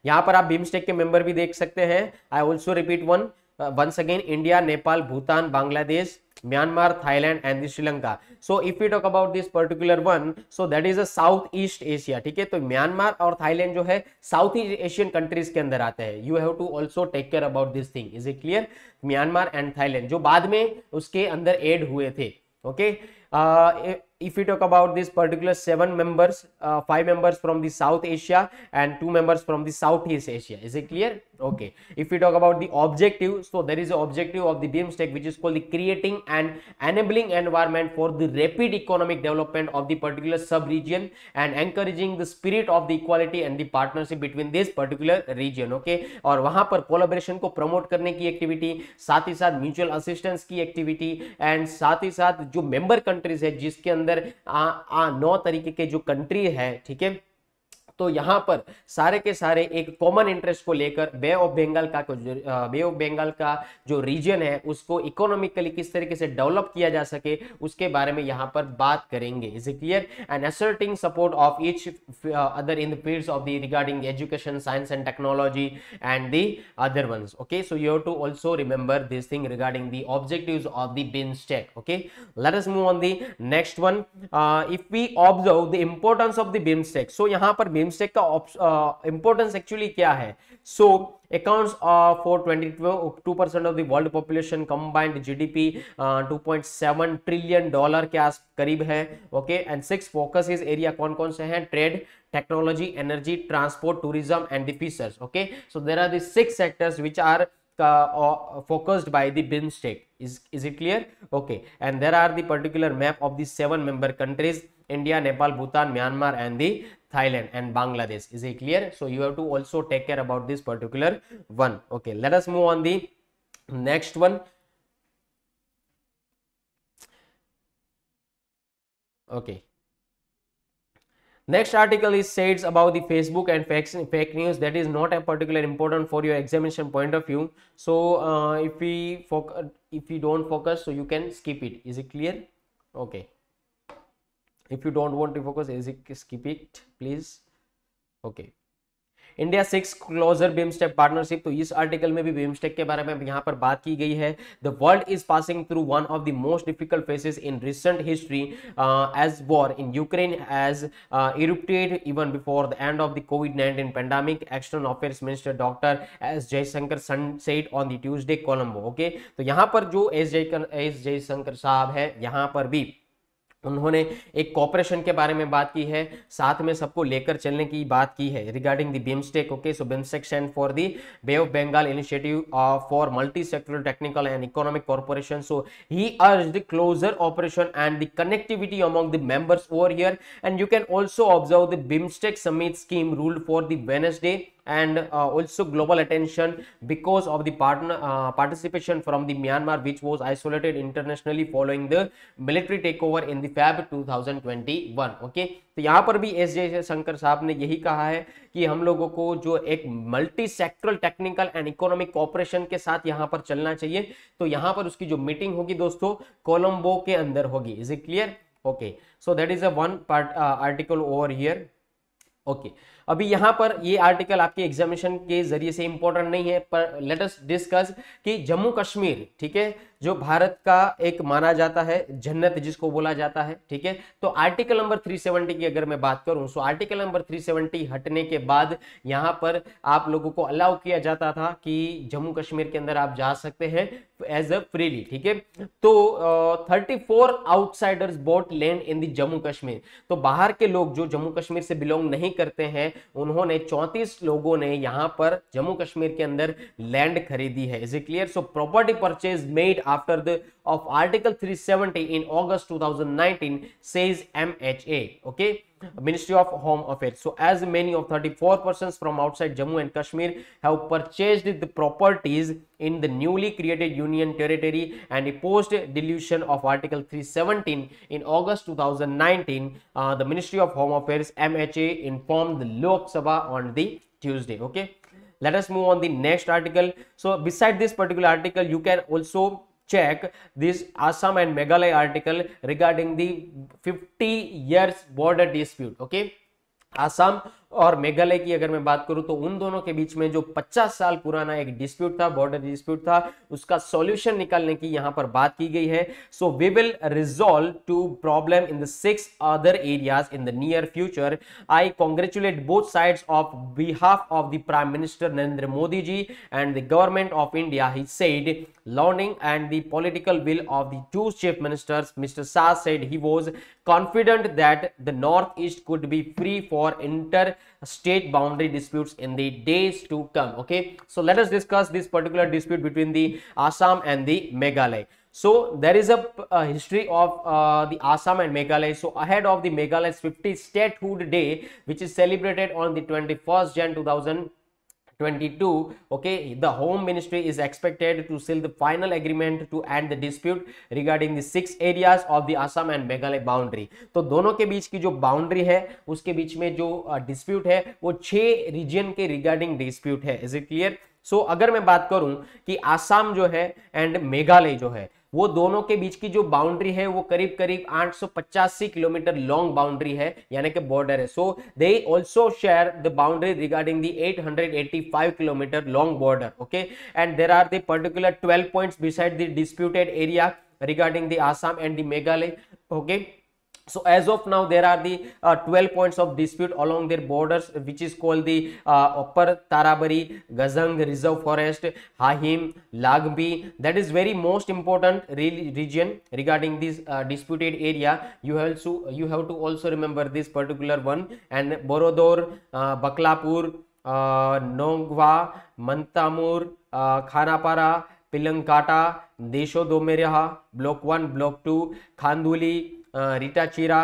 यहां पर आप बिमस्टेक के मेंबर भी देख सकते हैं I also repeat one once again India Nepal Bhutan Bangladesh Myanmar Thailand and Sri Lanka so if you talk about this particular one so that is a South East Asia ठीक है तो म्यांमार और थाईलैंड जो है साउथ ईस्ट एशियन कंट्रीज के अंदर आते हैं you have to also take care about this thing is a clear Myanmar and Thailand जो बाद में उसके अंदर एड हुए थे okay okay? if we talk about this particular seven members uh, five members from the south asia and two members from the southeast asia is it clear okay if we talk about the objective so there is a objective of the bimstec which is called the creating and enabling environment for the rapid economic development of the particular sub region and encouraging the spirit of the equality and the partnership between this particular region okay aur wahan par collaboration ko promote karne ki activity sath hi sath mutual assistance ki activity and sath hi sath jo member countries hai jiske अंदर आ, आ, नौ तरीके के जो country है ठीक है तो यहां पर सारे के सारे एक कॉमन इंटरेस्ट को लेकर बे ऑफ बंगाल का बे ऑफ बंगाल का जो रीजन है उसको इकोनॉमिकली किस तरीके से डेवलप किया जा सके उसके बारे में यहां पर बात करेंगे is it clear and asserting support of each other in the fields of the regarding education science and technology and the other ones okay so you have to also remember this thing regarding the objectives of the BIMSTEC okay let us move on the next one if we observe the the of the the BIMSTEC so यहाँ पर BIMSTEC BIMSTEC का importance actually uh, क्या है सो accounts for two percent of the population combined GDP 2.7 trillion dollar के आस करीब है okay and six focus is area कौन कौन से हैं trade technology energy transport tourism and fisheries okay so there are six sectors which are focused by the BIMSTEC is it clear okay and there are particular map of the seven member countries India Nepal Bhutan Myanmar and the Thailand and Bangladesh. Is it clear? So you have to also take care about this particular one. Okay, let us move on the next one. Okay. Next article is says about the Facebook and fake news that is not a particular important for your examination point of view. So uh, if we if we don't focus, so you can skip it. Is it clear? Okay. if you don't want to focus ASIC skip it please okay India seeks closer BIMSTEC partnership तो इस article में भी BIMSTEC के बारे में यहाँ पर बात की गई है the world is passing through one of the most difficult phases in recent history as war in Ukraine has erupted even before the end of the COVID nineteen pandemic external affairs minister doctor S Jaishankar सनसेट on the Tuesday Colombo okay तो यहाँ पर जो S जय S Jaishankar साहब है यहाँ पर भी उन्होंने एक कॉपरेशन के बारे में बात की है साथ में सबको लेकर चलने की बात की है regarding the BIMSTEC okay so BIMSTEC stands for the Bay of Bengal initiative for multi sectoral technical and economic cooperation so he urged the closer operation and the connectivity among the members over here and you can also observe the BIMSTEC summit scheme ruled for the Wednesday and uh, also global attention because of the partner uh, participation from the Myanmar which was isolated internationally following the military takeover in the Feb 2021 okay तो यहाँ पर भी S Jaishankar साहब ने यही कहा है कि हम लोगों को जो एक multi sectoral technical and economic cooperation के साथ यहाँ पर चलना चाहिए तो यहाँ पर उसकी जो मीटिंग होगी दोस्तों कोलंबो के अंदर होगी is it clear okay so that is a one part uh, article over here okay अभी यहां पर ये आर्टिकल आपके एग्जामिनेशन के जरिए से इंपॉर्टेंट नहीं है पर लेटस डिस्कस कि जम्मू कश्मीर ठीक है जो भारत का एक माना जाता है जन्नत जिसको बोला जाता है ठीक है तो आर्टिकल नंबर 370 की अगर मैं बात करूं सो आर्टिकल नंबर 370 हटने के बाद यहां पर आप लोगों को अलाउ किया जाता था कि जम्मू कश्मीर के अंदर आप जा सकते हैं एज अ फ्रीली ठीक है तो thirty four outsiders bought land in the Jammu Kashmir तो बाहर के लोग जो जम्मू कश्मीर से बिलोंग नहीं करते हैं उन्होंने चौंतीस लोगों ने यहां पर जम्मू कश्मीर के अंदर लैंड खरीदी है is a clear so property purchase made after the of article 370 in august 2019 says mha okay ministry of home affairs so as many of 34 persons from outside jammu and kashmir have purchased the properties in the newly created union territory and opposed dilution of article 317 in august 2019 uh, the ministry of home affairs mha informed the lok sabha on the tuesday okay let us move on the next article so beside this particular article you can also check this Assam and Meghalaya article regarding the 50 years border dispute okay Assam और मेघालय की अगर मैं बात करूं तो उन दोनों के बीच में जो 50 साल पुराना एक डिस्प्यूट था बॉर्डर डिस्प्यूट था उसका सॉल्यूशन निकालने की यहां पर बात की गई है so we will resolve two problem in the six other areas in the near future I congratulate both sides of behalf of the prime minister Narendra Modi ji and the government of India he said and the political will of the two chief chief mister Shah said he was confident that the North East could be free for inter state boundary disputes in the days to come okay so let us discuss this particular dispute between the assam and the meghalaya so there is a, a history of uh, the Assam and Meghalaya. So ahead of the Meghalaya's 50th statehood day, which is celebrated on the 21st Jan 2000, 22 okay the home ministry is expected to seal the final agreement to end the dispute regarding the six areas of the assam and meghalaya boundary to dono ke beech ki jo boundary hai uske beech mein jo uh, dispute hai wo six region ke regarding dispute hai is it clear so अगर मैं बात करूं कि आसाम जो है and Meghalaya जो है वो दोनों के बीच की जो बाउंड्री है वो करीब करीब आठ किलोमीटर लॉन्ग बाउंड्री है यानी कि बॉर्डर है so they also share the boundary regarding the 885 kilometre long border okay and there are दर्टिकुलर particular 12 points beside the disputed area regarding the Assam and the Meghalaya okay okay? so as of now there are the uh, 12 points of dispute along their borders which is called the uh, upper tarabari gazang reserve forest hahim lagbi that is very most important re region regarding this uh, disputed area you have to you have to also remember this particular one and borodor uh, baklapur uh, nongwa mantamur uh, khanapara Pilangkata Deshdemoreah block one block two Khanduli Retacherra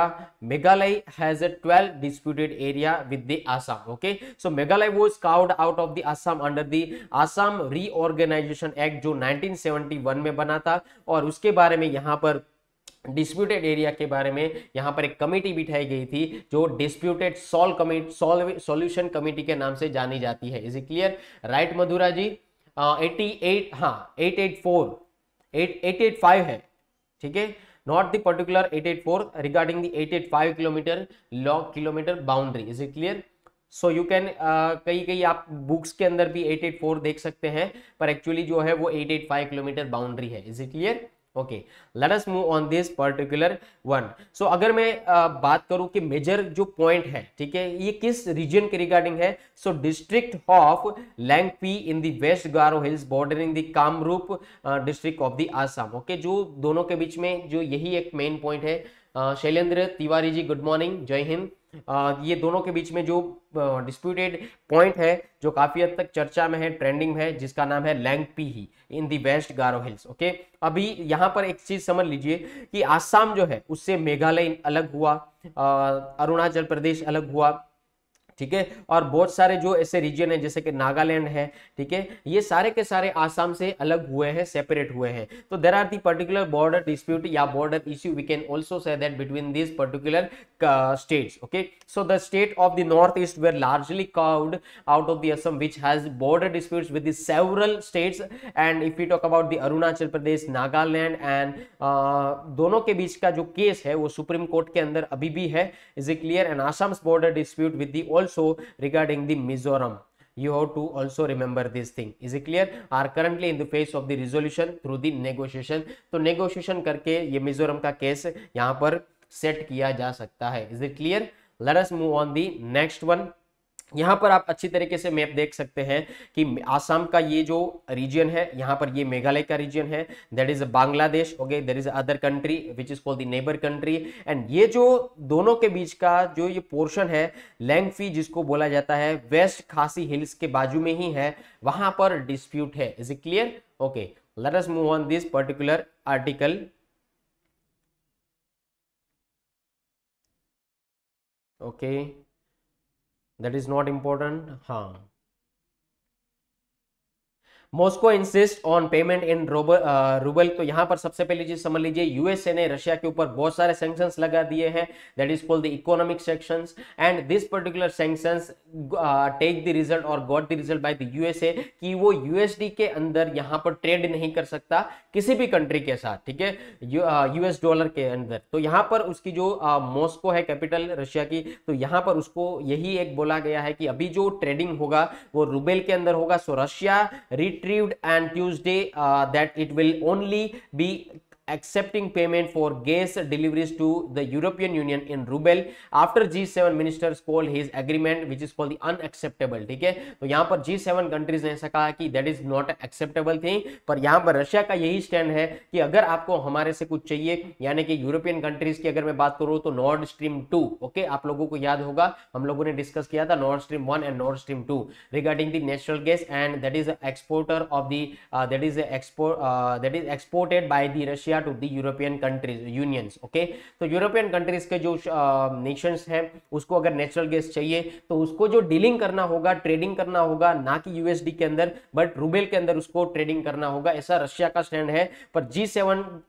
Meghalaya has a 12 disputed area with the Assam okay so Meghalaya was carved out of the Assam under the Assam reorganisation act जो 1971 में बना था और उसके बारे में यहाँ पर डिस्प्यूटेड एरिया के बारे में यहाँ पर एक कमेटी बिठाई गई थी जो disputed solve committee solve solution committee के नाम से जानी जाती है is it clear right Madhura ji uh, eight हाँ eight eight four eight eight eight five है ठीक है not the particular 884 regarding the 885 kilometer long kilometer boundary is it clear so you can कई कई आप बुक्स के अंदर भी 884 देख सकते हैं पर एक्चुअली जो है वो 885 किलोमीटर बाउंड्री है is it clear okay let us move on this particular one so अगर मैं आ, बात करूं कि मेजर जो पॉइंट है ठीक है ये किस रीजन के रिगार्डिंग है so district of Langpih in the West Garo Hills bordering the Kamrup district of the Assam okay जो दोनों के बीच में जो यही एक मेन पॉइंट है शैलेंद्र तिवारी जी गुड मॉर्निंग जय हिंद ये दोनों के बीच में जो डिस्प्यूटेड पॉइंट है जो काफ़ी हद तक चर्चा में है ट्रेंडिंग में है जिसका नाम है लैंग पी ही in the West Garo Hills okay अभी यहाँ पर एक चीज़ समझ लीजिए कि आसाम जो है उससे मेघालय अलग हुआ अरुणाचल प्रदेश अलग हुआ ठीक है और बहुत सारे जो ऐसे रीजन है जैसे कि नागालैंड है ठीक है ये सारे के सारे आसाम से अलग हुए हैं सेपरेट हुए हैं तो there are the particular border dispute या border issue we can also say that between this particular states okay so the state of the North East were largely carved out of assam which has border disputes with the several states and if we talk about the arunachal pradesh nagaland and uh, दोनों के बीच का जो case है वो supreme court के अंदर अभी भी है is a clear and Assam border dispute with the all so regarding the Mizoram you have to also remember this thing is it clear are currently in the phase of the resolution through the negotiation so, negotiation karke ye mizoram ka case yahan par set kiya ja sakta hai is it clear let us move on the next one यहाँ पर आप अच्छी तरीके से map देख सकते हैं कि आसाम का ये जो रीजन है यहाँ पर ये मेघालय का रीजन है that is Bangladesh okay there is other country which is called the neighbour country and ये जो दोनों के बीच का जो ये पोर्शन है लैंगफी जिसको बोला जाता है वेस्ट खासी हिल्स के बाजू में ही है वहां पर डिस्प्यूट है is it clear okay let us move on this particular article okay okay. that is not important huh Moscow insist on payment in rouble तो यहाँ पर सबसे पहले चीज समझ लीजिए यूएसए ने रशिया के ऊपर बहुत सारे सेंक्शंस लगा दिए हैं that is called the economic sections and this particular sanctions take the result और got the result by the USA कि वो यूएसडी के अंदर यहाँ पर ट्रेड नहीं कर सकता किसी भी कंट्री के साथ ठीक है यूएस डॉलर uh, के अंदर तो यहां पर उसकी जो मॉस्को uh, है कैपिटल रशिया की तो यहाँ पर उसको यही एक बोला गया है कि अभी जो ट्रेडिंग होगा वो रूबेल के अंदर होगा सो रशिया रिट retrieved and Tuesday uh, that it will only be accepting payment for gas deliveries to the European Union in ruble after G7 ministers call his agreement which is called the unacceptable ठीक है तो यहाँ पर G7 countries ने ऐसा कहा कि that is not acceptable thing पर यहाँ पर रशिया का यही स्टैंड है कि अगर आपको हमारे से कुछ चाहिए यानी कि यूरोपियन कंट्रीज की अगर मैं बात करूं तो नॉर्थ स्ट्रीम टू ओके आप लोगों को याद होगा हम लोगों ने डिस्कस किया था North Stream one and Nord Stream two regarding the natural gas and that is exporter of that is export that is exported by the Russia Russia to the European countries unions okay तो European countries के जो Nations हैं उसको अगर natural gas चाहिए तो उसको जो डीलिंग करना होगा ट्रेडिंग करना होगा ना कि यूएसडी के अंदर बट रूबेल के अंदर उसको ट्रेडिंग करना होगा ऐसा रशिया का स्टैंड है पर जी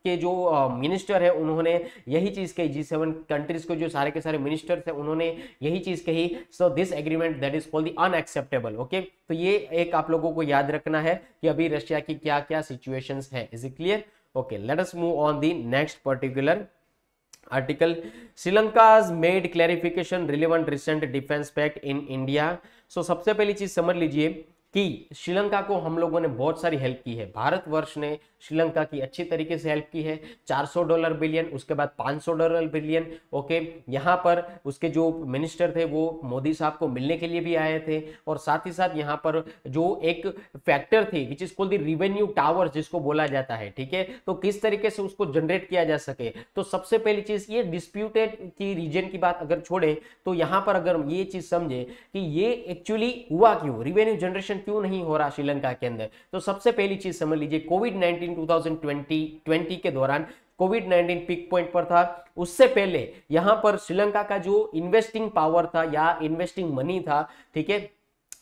के जो मिनिस्टर है उन्होंने यही चीज कही जी कंट्रीज के जो सारे के सारे मिनिस्टर थे उन्होंने यही चीज कही so this agreement that is called the unacceptable okay तो ये एक आप लोगों को याद रखना है कि अभी रशिया की क्या क्या सिचुएशंस है is it clear okay let us move on the next particular article sri lanka has made clarification relevant recent defense pact in india so सबसे पहली चीज समझ लीजिए कि श्रीलंका को हम लोगों ने बहुत सारी हेल्प की है भारतवर्ष ने श्रीलंका की अच्छी तरीके से हेल्प की है 400 डॉलर बिलियन उसके बाद 500 डॉलर बिलियन ओके यहाँ पर उसके जो मिनिस्टर थे वो मोदी साहब को मिलने के लिए भी आए थे और साथ ही साथ यहाँ पर जो एक फैक्टर थी which is called the revenue tower जिसको बोला जाता है ठीक है तो किस तरीके से उसको जनरेट किया जा सके तो सबसे पहली चीज ये डिस्प्यूटेड की रीजन की बात अगर छोड़े तो यहाँ पर अगर ये चीज समझे कि ये एक्चुअली हुआ क्यों रिवेन्यू जनरेशन क्यों नहीं हो रहा श्रीलंका के अंदर तो सबसे पहली चीज समझ लीजिए कोविड 19 2020 20 के दौरान कोविड 19 पिक पॉइंट पर था उससे पहले यहां पर श्रीलंका का जो इन्वेस्टिंग पावर था या इन्वेस्टिंग मनी था ठीक है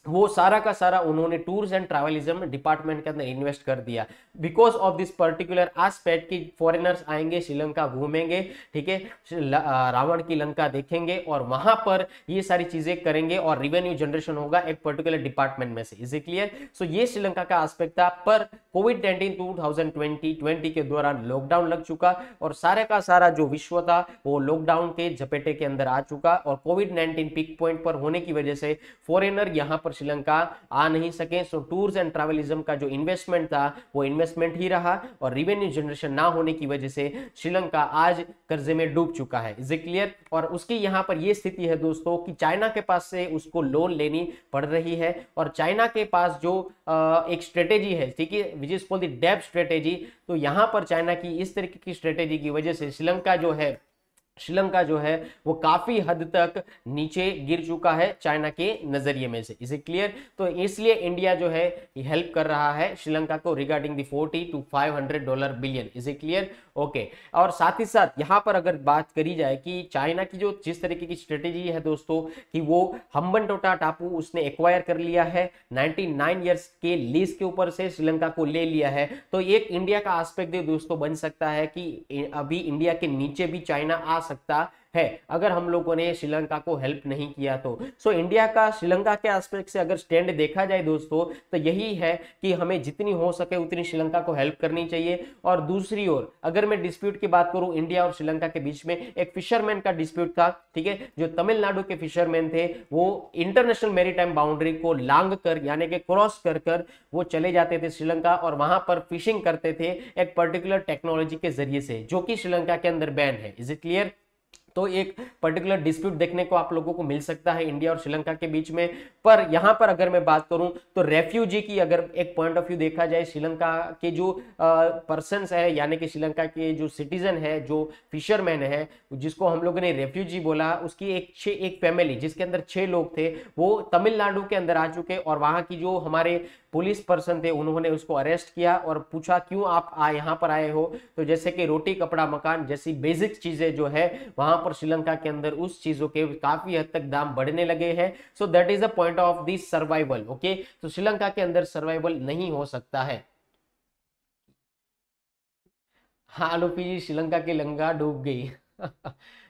वो सारा का सारा उन्होंने टूर्स एंड ट्रैवलिज्म डिपार्टमेंट के अंदर इन्वेस्ट कर दिया because of this particular aspect कि फॉरेनर्स आएंगे श्रीलंका घूमेंगे ठीक है रावण की लंका देखेंगे और वहां पर ये सारी चीजें करेंगे और रिवेन्यू जनरेशन होगा एक पर्टिकुलर डिपार्टमेंट में से इज क्लियर सो ये श्रीलंका का आस्पेक्ट था पर Covid nineteen two thousand twenty twenty के दौरान लॉकडाउन लग चुका और सारे का सारा जो विश्व था वो लॉकडाउन के झपेटे के अंदर आ चुका और कोविड नाइन्टीन पिक पॉइंट पर होने की वजह से फॉरेनर यहाँ पर पर श्रीलंका आ नहीं सके सो टूर्स एंड ट्रेवलिज्म का जो इन्वेस्टमेंट था वो इन्वेस्टमेंट ही रहा और रिवेन्यू जनरेशन ना होने की वजह से श्रीलंका आज कर्जे में डूब चुका है इज क्लियर और उसकी यहाँ पर यह स्थिति है दोस्तों कि चाइना के पास से उसको लोन लेनी पड़ रही है और चाइना के पास जो आ, एक स्ट्रेटेजी है ठीक है which is called the debt strategy तो यहाँ पर चाइना की इस तरीके की स्ट्रेटेजी की वजह से श्रीलंका जो है श्रीलंका जो है वो काफी हद तक नीचे गिर चुका है चाइना के नजरिए में से इसे क्लियर तो इसलिए इंडिया जो है हेल्प कर रहा है श्रीलंका को regarding the 40 to 500 dollar billion is it clear okay और साथ ही साथ यहाँ पर अगर बात करी जाए कि चाइना की जो जिस तरीके की स्ट्रेटेजी है दोस्तों कि वो हम्बन टोटा टापू उसने एक्वायर कर लिया है नाइनटी इयर्स के लीज के ऊपर से श्रीलंका को ले लिया है तो एक इंडिया का आस्पेक्ट दोस्तों बन सकता है कि अभी इंडिया के नीचे भी चाइना आ सकता है अगर हम लोगों ने श्रीलंका को हेल्प नहीं किया तो सो so, इंडिया का श्रीलंका के एस्पेक्ट से अगर स्टैंड देखा जाए दोस्तों तो यही है कि हमें जितनी हो सके उतनी श्रीलंका को हेल्प करनी चाहिए और दूसरी ओर अगर मैं डिस्प्यूट की बात करूं इंडिया और श्रीलंका के बीच में एक फिशरमैन का डिस्प्यूट था ठीक है जो तमिलनाडु के फिशरमैन थे वो इंटरनेशनल मेरी बाउंड्री को लांग कर यानी कि क्रॉस कर कर वो चले जाते थे श्रीलंका और वहां पर फिशिंग करते थे एक पर्टिकुलर टेक्नोलॉजी के जरिए से जो कि श्रीलंका के अंदर बैन है इज इट क्लियर तो एक पर्टिकुलर डिस्प्यूट देखने को आप लोगों को मिल सकता है इंडिया और श्रीलंका के बीच में पर यहाँ पर अगर मैं बात करूँ तो रेफ्यूजी की अगर एक पॉइंट ऑफ व्यू देखा जाए श्रीलंका के जो पर्सन है यानी कि श्रीलंका के जो सिटीजन है जो फिशरमैन है जिसको हम लोगों ने रेफ्यूजी बोला उसकी एक छे एक फैमिली जिसके अंदर छह लोग थे वो तमिलनाडु के अंदर आ चुके और वहाँ की जो हमारे पुलिस पर्सन थे उन्होंने उसको अरेस्ट किया और पूछा क्यों आप यहाँ पर आए हो तो जैसे कि रोटी कपड़ा मकान जैसी बेसिक चीज़ें जो है वहाँ पर श्रीलंका के अंदर उस चीजों के काफी हद तक दाम बढ़ने लगे हैं so that is the point of the survival okay तो श्रीलंका के अंदर सर्वाइवल नहीं हो सकता है हाँ आलोपी जी श्रीलंका की लंगा डूब गई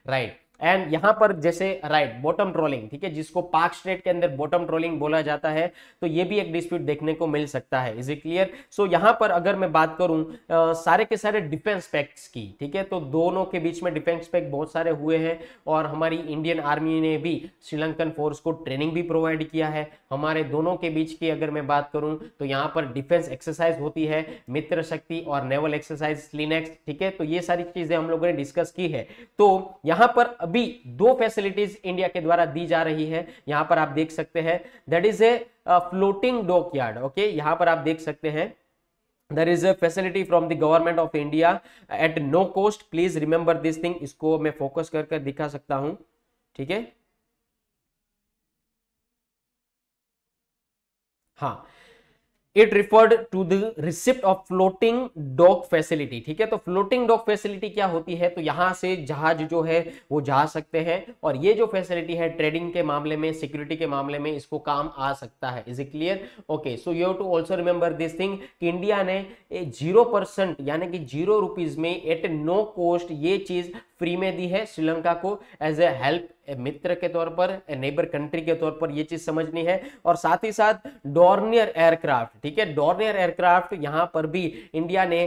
राइट एंड यहां पर जैसे राइट बॉटम ट्रोलिंग ठीक है जिसको पार्क स्ट्रेट के अंदर बॉटम ट्रोलिंग बोला जाता है तो ये भी एक डिस्प्यूट देखने को मिल सकता है इज इट क्लियर सो यहां पर अगर मैं बात करूं आ, सारे के सारे डिफेंस पैक्स की ठीक है तो दोनों के बीच में डिफेंस पैक बहुत सारे हुए हैं और हमारी इंडियन आर्मी ने भी श्रीलंकन फोर्स को ट्रेनिंग भी प्रोवाइड किया है हमारे दोनों के बीच की अगर मैं बात करूं तो यहाँ पर डिफेंस एक्सरसाइज होती है मित्र शक्ति और नेवल एक्सरसाइज लिनेक्स ठीक है तो ये सारी चीजें हम लोगों ने डिस्कस की है तो यहाँ पर अभी दो फैसिलिटीज इंडिया के द्वारा दी जा रही है यहां पर आप देख सकते हैं that is a floating dockyard okay यहां पर आप देख सकते हैं there is a facility from the government of India at no cost please remember this thing इसको मैं फोकस करके कर दिखा सकता हूं ठीक है हाँ it referred to the receipt of floating dock facility ठीक है तो फ्लोटिंग डॉक फैसिलिटी क्या होती है तो यहां से जहाज जो है वो जा सकते हैं और ये जो फैसिलिटी है ट्रेडिंग के मामले में सिक्योरिटी के मामले में इसको काम आ सकता है is it clear okay so you to also remember this thing कि इंडिया ने जीरो परसेंट यानी कि जीरो रुपीज में एट नो कॉस्ट ये चीज फ्री में दी है श्रीलंका को एज ए हेल्प मित्र के तौर पर नेबर कंट्री के तौर पर यह चीज समझनी है और साथ ही साथ डॉर्नियर एयरक्राफ्ट ठीक है डॉर्नियर एयरक्राफ्ट यहां पर भी इंडिया ने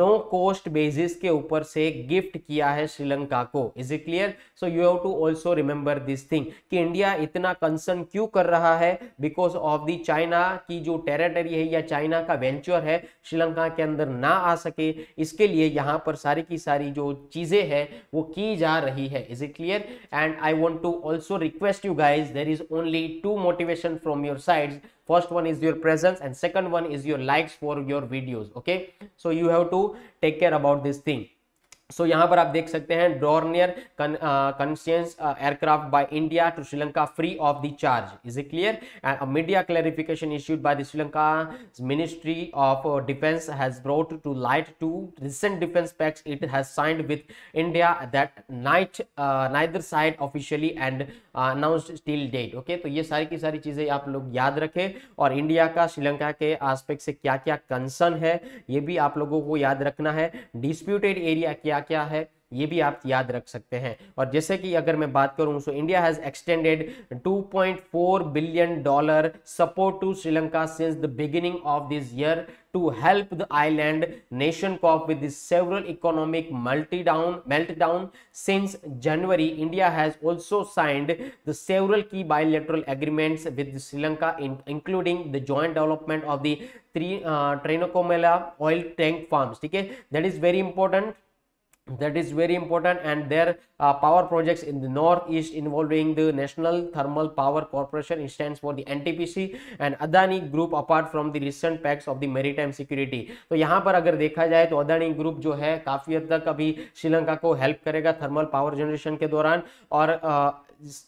नो कॉस्ट बेसिस के ऊपर से गिफ्ट किया है श्रीलंका को is it clear so you have to also remember this thing कि इंडिया इतना कंसर्न क्यों कर रहा है बिकॉज ऑफ दी चाइना की जो टेरेटरी है या चाइना का वेंचर है श्रीलंका के अंदर ना आ सके इसके लिए यहाँ पर सारी की सारी जो चीजें हैं वो की जा रही है is it clear and I want to also request you guys there is only two motivation from your side first one is your presence and second one is your likes for your videos okay so you have to take care about this thing so so, यहाँ पर आप देख सकते हैं Dornier conscience aircraft by India to Sri Lanka free of the charge is it clear and media clarification issued by the Sri Lanka ministry of defence has brought to light two recent defence pacts it has signed with India that night neither side officially end announced still date okay तो ये सारी की सारी चीज़ें आप लोग याद रखें और इंडिया का श्रीलंका के आस्पेक्ट से क्या क्या कंसर्न है ये भी आप लोगों को याद रखना है डिस्प्यूटेड एरिया क्या क्या क्या है ये भी आप याद रख सकते हैं और जैसे कि अगर मैं बात करूं so India has extended 2.4 billion dollar support to Sri Lanka since the beginning of this year to help the island nation cope with several economic मल्टीडाउन meltdown since January India has also signed the several key bilateral agreements with Sri Lanka including the joint development of the Trincomalee oil tank farm ठीक है that is very important that is very important and their uh, power projects in the northeast involving the national thermal power corporation it stands for the ntpc and adani group apart from the recent packs of the maritime security so yahan par agar dekha jaye to adani group jo hai kafi had tak abhi sri lanka ko help karega thermal power generation ke dauran aur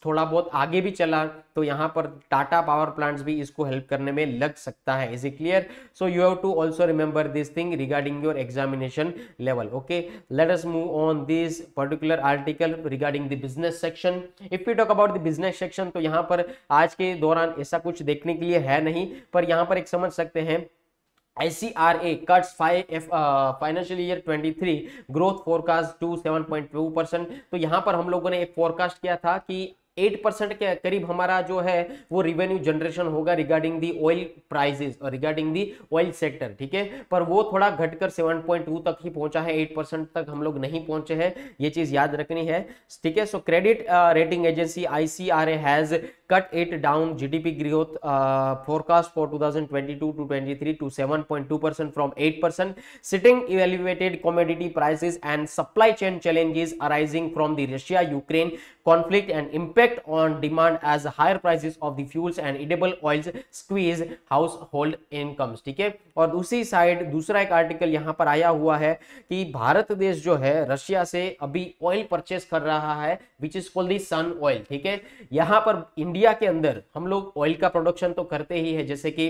थोड़ा बहुत आगे भी चला तो यहाँ पर Tata power plants भी इसको हेल्प करने में लग सकता है is it clear so you have to also remember this thing regarding your examination level okay let us move on this particular article regarding the business section if you talk about the business section तो यहाँ पर आज के दौरान ऐसा कुछ देखने के लिए है नहीं पर यहाँ पर एक समझ सकते हैं ICRA cuts five financial year 23 growth forecast to 7.2 percent तो यहाँ पर हम लोगों ने एक फोरकास्ट किया था कि एट के करीब हमारा जो है वो रिवेन्यू जनरेशन होगा regarding the oil prices regarding the oil sector ठीक है पर वो थोड़ा घटकर सेवन पॉइंट टू तक ही पहुंचा है एट परसेंट तक हम लोग नहीं पहुंचे हैं ये चीज याद रखनी है ठीक है so credit rating agency ICRA has cut it down GDP growth forecast for 2022 thousand to 23 to 7.2% from 8% percent citing evaluated commodity prices and supply chain challenges arising from the Russia Ukraine conflict and impact effect on demand as higher prices of the fuels and edible oils squeeze household incomes ठीक है और दूसरी side दूसरा एक article यहाँ पर आया हुआ है कि भारत देश जो है रशिया से अभी ऑयल परचेस कर रहा है which is called the sun oil ठीक है यहाँ पर इंडिया के अंदर हम लोग ऑयल का प्रोडक्शन तो करते ही है जैसे कि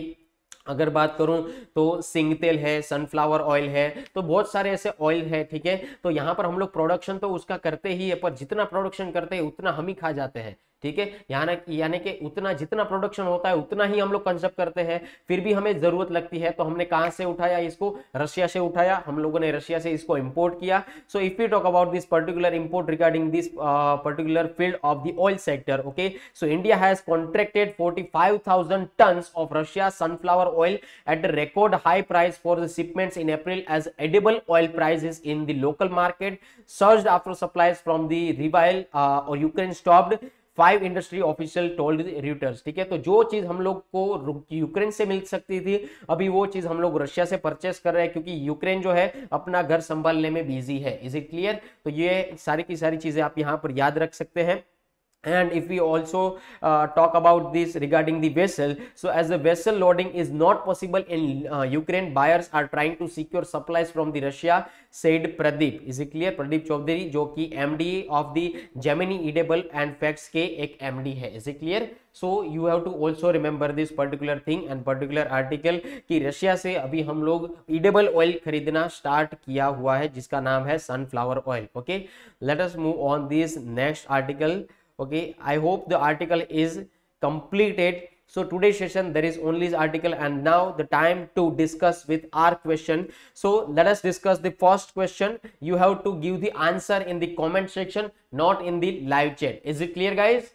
अगर बात करूं तो सिंग तेल है सनफ्लावर ऑयल है तो बहुत सारे ऐसे ऑयल है ठीक है तो यहाँ पर हम लोग प्रोडक्शन तो उसका करते ही है पर जितना प्रोडक्शन करते हैं उतना हम ही खा जाते हैं ठीक है यानी कि उतना जितना प्रोडक्शन होता है उतना ही हम लोग कंजर्व करते हैं फिर भी हमें जरूरत लगती है तो हमने कहां से उठाया इसको रशिया से उठाया हम लोगों ने रशिया से इसको इंपोर्ट किया so if you talk about this particular import regarding this particular field of the oil sector okay so India has contracted 45,000 tons of Russia sunflower oil at a record high price for the shipments in April as edible oil prices in the local market surged after supplies from the revival uh, or Ukraine stopped five industry official told Reuters ठीक है तो जो चीज हम लोग को Ukraine से मिल सकती थी अभी वो चीज हम लोग रशिया से परचेस कर रहे हैं क्योंकि यूक्रेन जो है अपना घर संभालने में बिजी है इज इट क्लियर तो ये सारी की सारी चीजें आप यहां पर याद रख सकते हैं and if we also uh, talk about this regarding the vessel so as the vessel loading is not possible in uh, ukraine buyers are trying to secure supplies from the russia said pradeep is it clear pradeep chaudhary joki md of the gemini edible and facts k ek md is it clear so you have to also remember this particular thing and particular article ki russia se abhi hum log edible oil khareedna start kiya hua hai jiska sunflower oil okay let us move on this next article okay i hope the article is completed so today's session there is only article and now the time to discuss with our question so let us discuss the first question you have to give the answer in the comment section not in the live chat is it clear guys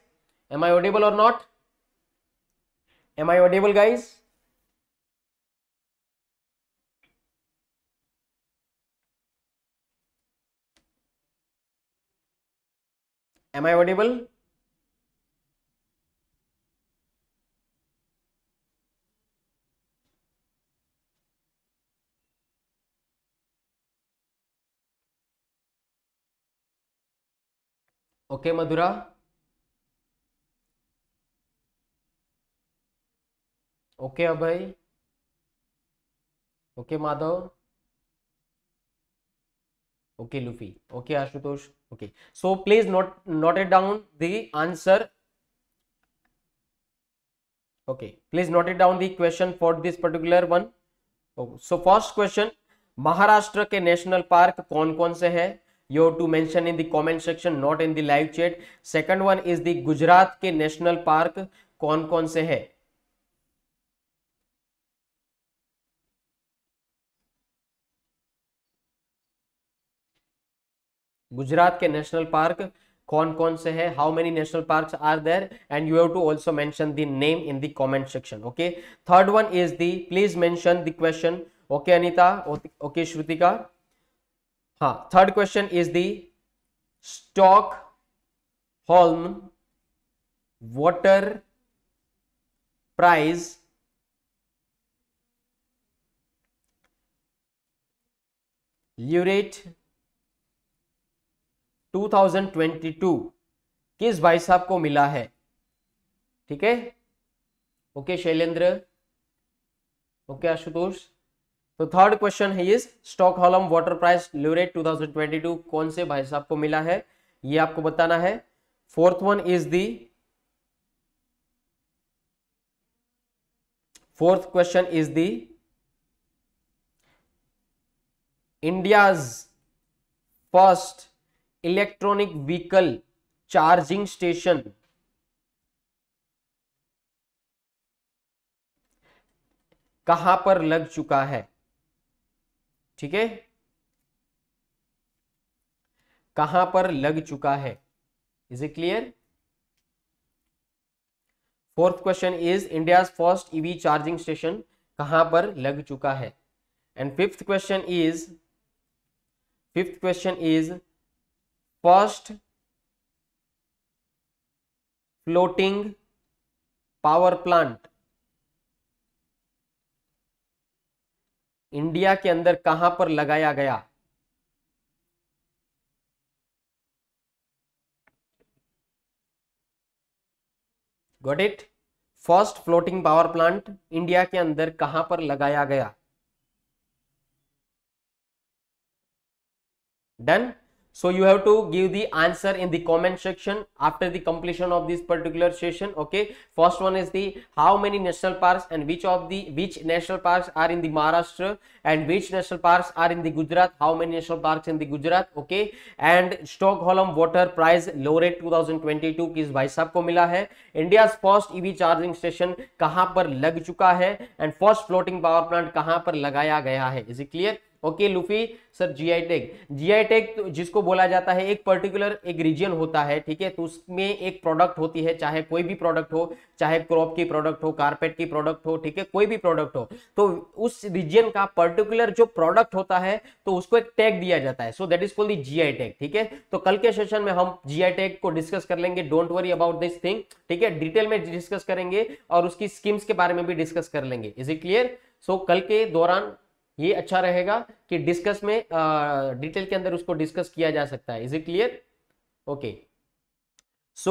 am i audible or not am i audible guys am i audible okay Madhura okay Abhay okay Madhav okay Luffy okay Ashutosh okay so please note note it down the answer okay please note it down the question for this particular one so first question Maharashtra के national park कौन कौन से हैं you have to mention in the comment section not in the live chat second one is the gujarat ke national park kaun kaun se hai Gujarat के national park कौन कौन से है how many national park are there and you have to also mention the name in the comment section okay third one is the please mention the question okay Anita okay Shrutika हाँ third question is the Stockholm water prize laureate to किस भाई साहब को मिला है ठीक है okay Shailendra okay Ashutosh तो थर्ड क्वेश्चन है ये हॉलम वाटर प्राइस ट्वेंटी 2022 कौन से भाई साहब को मिला है ये आपको बताना है fourth one is the fourth question is the India's first electronic vehicle charging station कहां पर लग चुका है ठीक है कहां पर लग चुका है is it clear fourth question is India first EV charging station कहां पर लग चुका है and fifth question is fifth question is first floating power plant India के अंदर कहां पर लगाया गया got it first floating power plant India के अंदर कहां पर लगाया गया done so you have to give the answer in the comment section after the completion of this particular session okay first one is the how many national parks and which of the which national parks are in the maharashtra and which national parks are in the gujarat how many national parks in the gujarat okay and stockholm water prize laureate 2022 kis bhai sahab ko mila hai india's first ev charging station kahan par lag chuka hai and first floating power plant kahan par lagaya gaya hai is it clear okay लुफी sir GI G GI tag जिसको बोला जाता है एक particular एक reason होता है ठीक है तो उसमें एक प्रोडक्ट होती है चाहे कोई भी प्रोडक्ट हो चाहे क्रॉप की प्रोडक्ट हो कारपेट की प्रोडक्ट हो ठीक है कोई भी प्रोडक्ट हो तो उस रीजन का पर्टिकुलर जो प्रोडक्ट होता है तो उसको एक टैग दिया जाता है so that is call the I tag ठीक है तो कल के सेशन में हम आई टैग को डिस्कस कर लेंगे don't worry about this thing ठीक है डिटेल में डिस्कस करेंगे और उसकी स्कीम्स के बारे में भी डिस्कस कर लेंगे इज इट क्लियर सो कल के दौरान ये अच्छा रहेगा कि डिस्कस में डिटेल के अंदर उसको डिस्कस किया जा सकता है is it clear okay so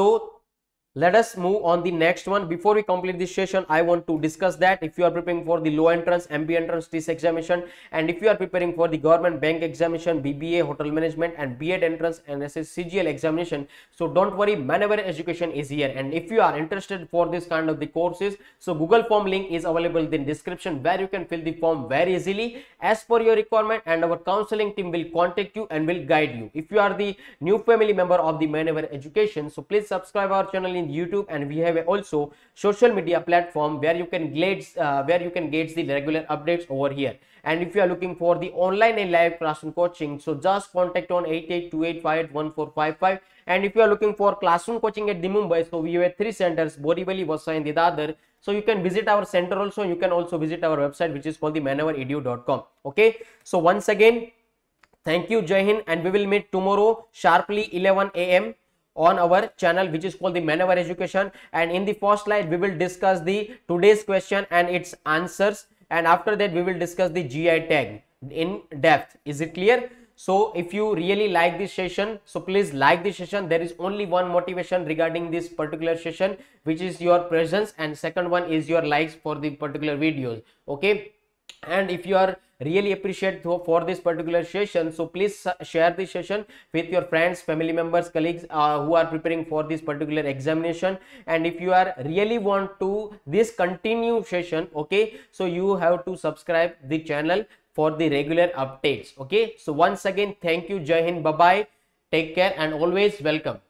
let us move on the next one before we complete this session i want to discuss that if you are preparing for the low entrance mb entrance this examination and if you are preparing for the government bank examination bba hotel management and b8 entrance and cgl examination so don't worry maneuver education is here and if you are interested for this kind of the courses so google form link is available in the description where you can fill the form very easily as per your requirement and our counseling team will contact you and will guide you if you are the new family member of the maneuver education so please subscribe our channel in youtube and we have also social media platform where you can get uh, where you can get the regular updates over here and if you are looking for the online and live classroom coaching so just contact on 8828581455 and if you are looking for classroom coaching at the mumbai so we have three centers borivali vasa and the other so you can visit our center also you can also visit our website which is called the manouredu.com okay so once again thank you Jaihin. and we will meet tomorrow sharply 11 a.m on our channel which is called the Maneuver Education and in the first slide we will discuss the today's question and its answers and after that we will discuss the GI tag in depth. Is it clear? So if you really like this session, so please like this session. There is only one motivation regarding this particular session which is your presence and second one is your likes for the particular videos. Okay. And if you are really appreciate for this particular session so please share this session with your friends family members colleagues uh, who are preparing for this particular examination and if you are really want to this continue session okay so you have to subscribe the channel for the regular updates okay so once again thank you jai hind bye bye take care and always welcome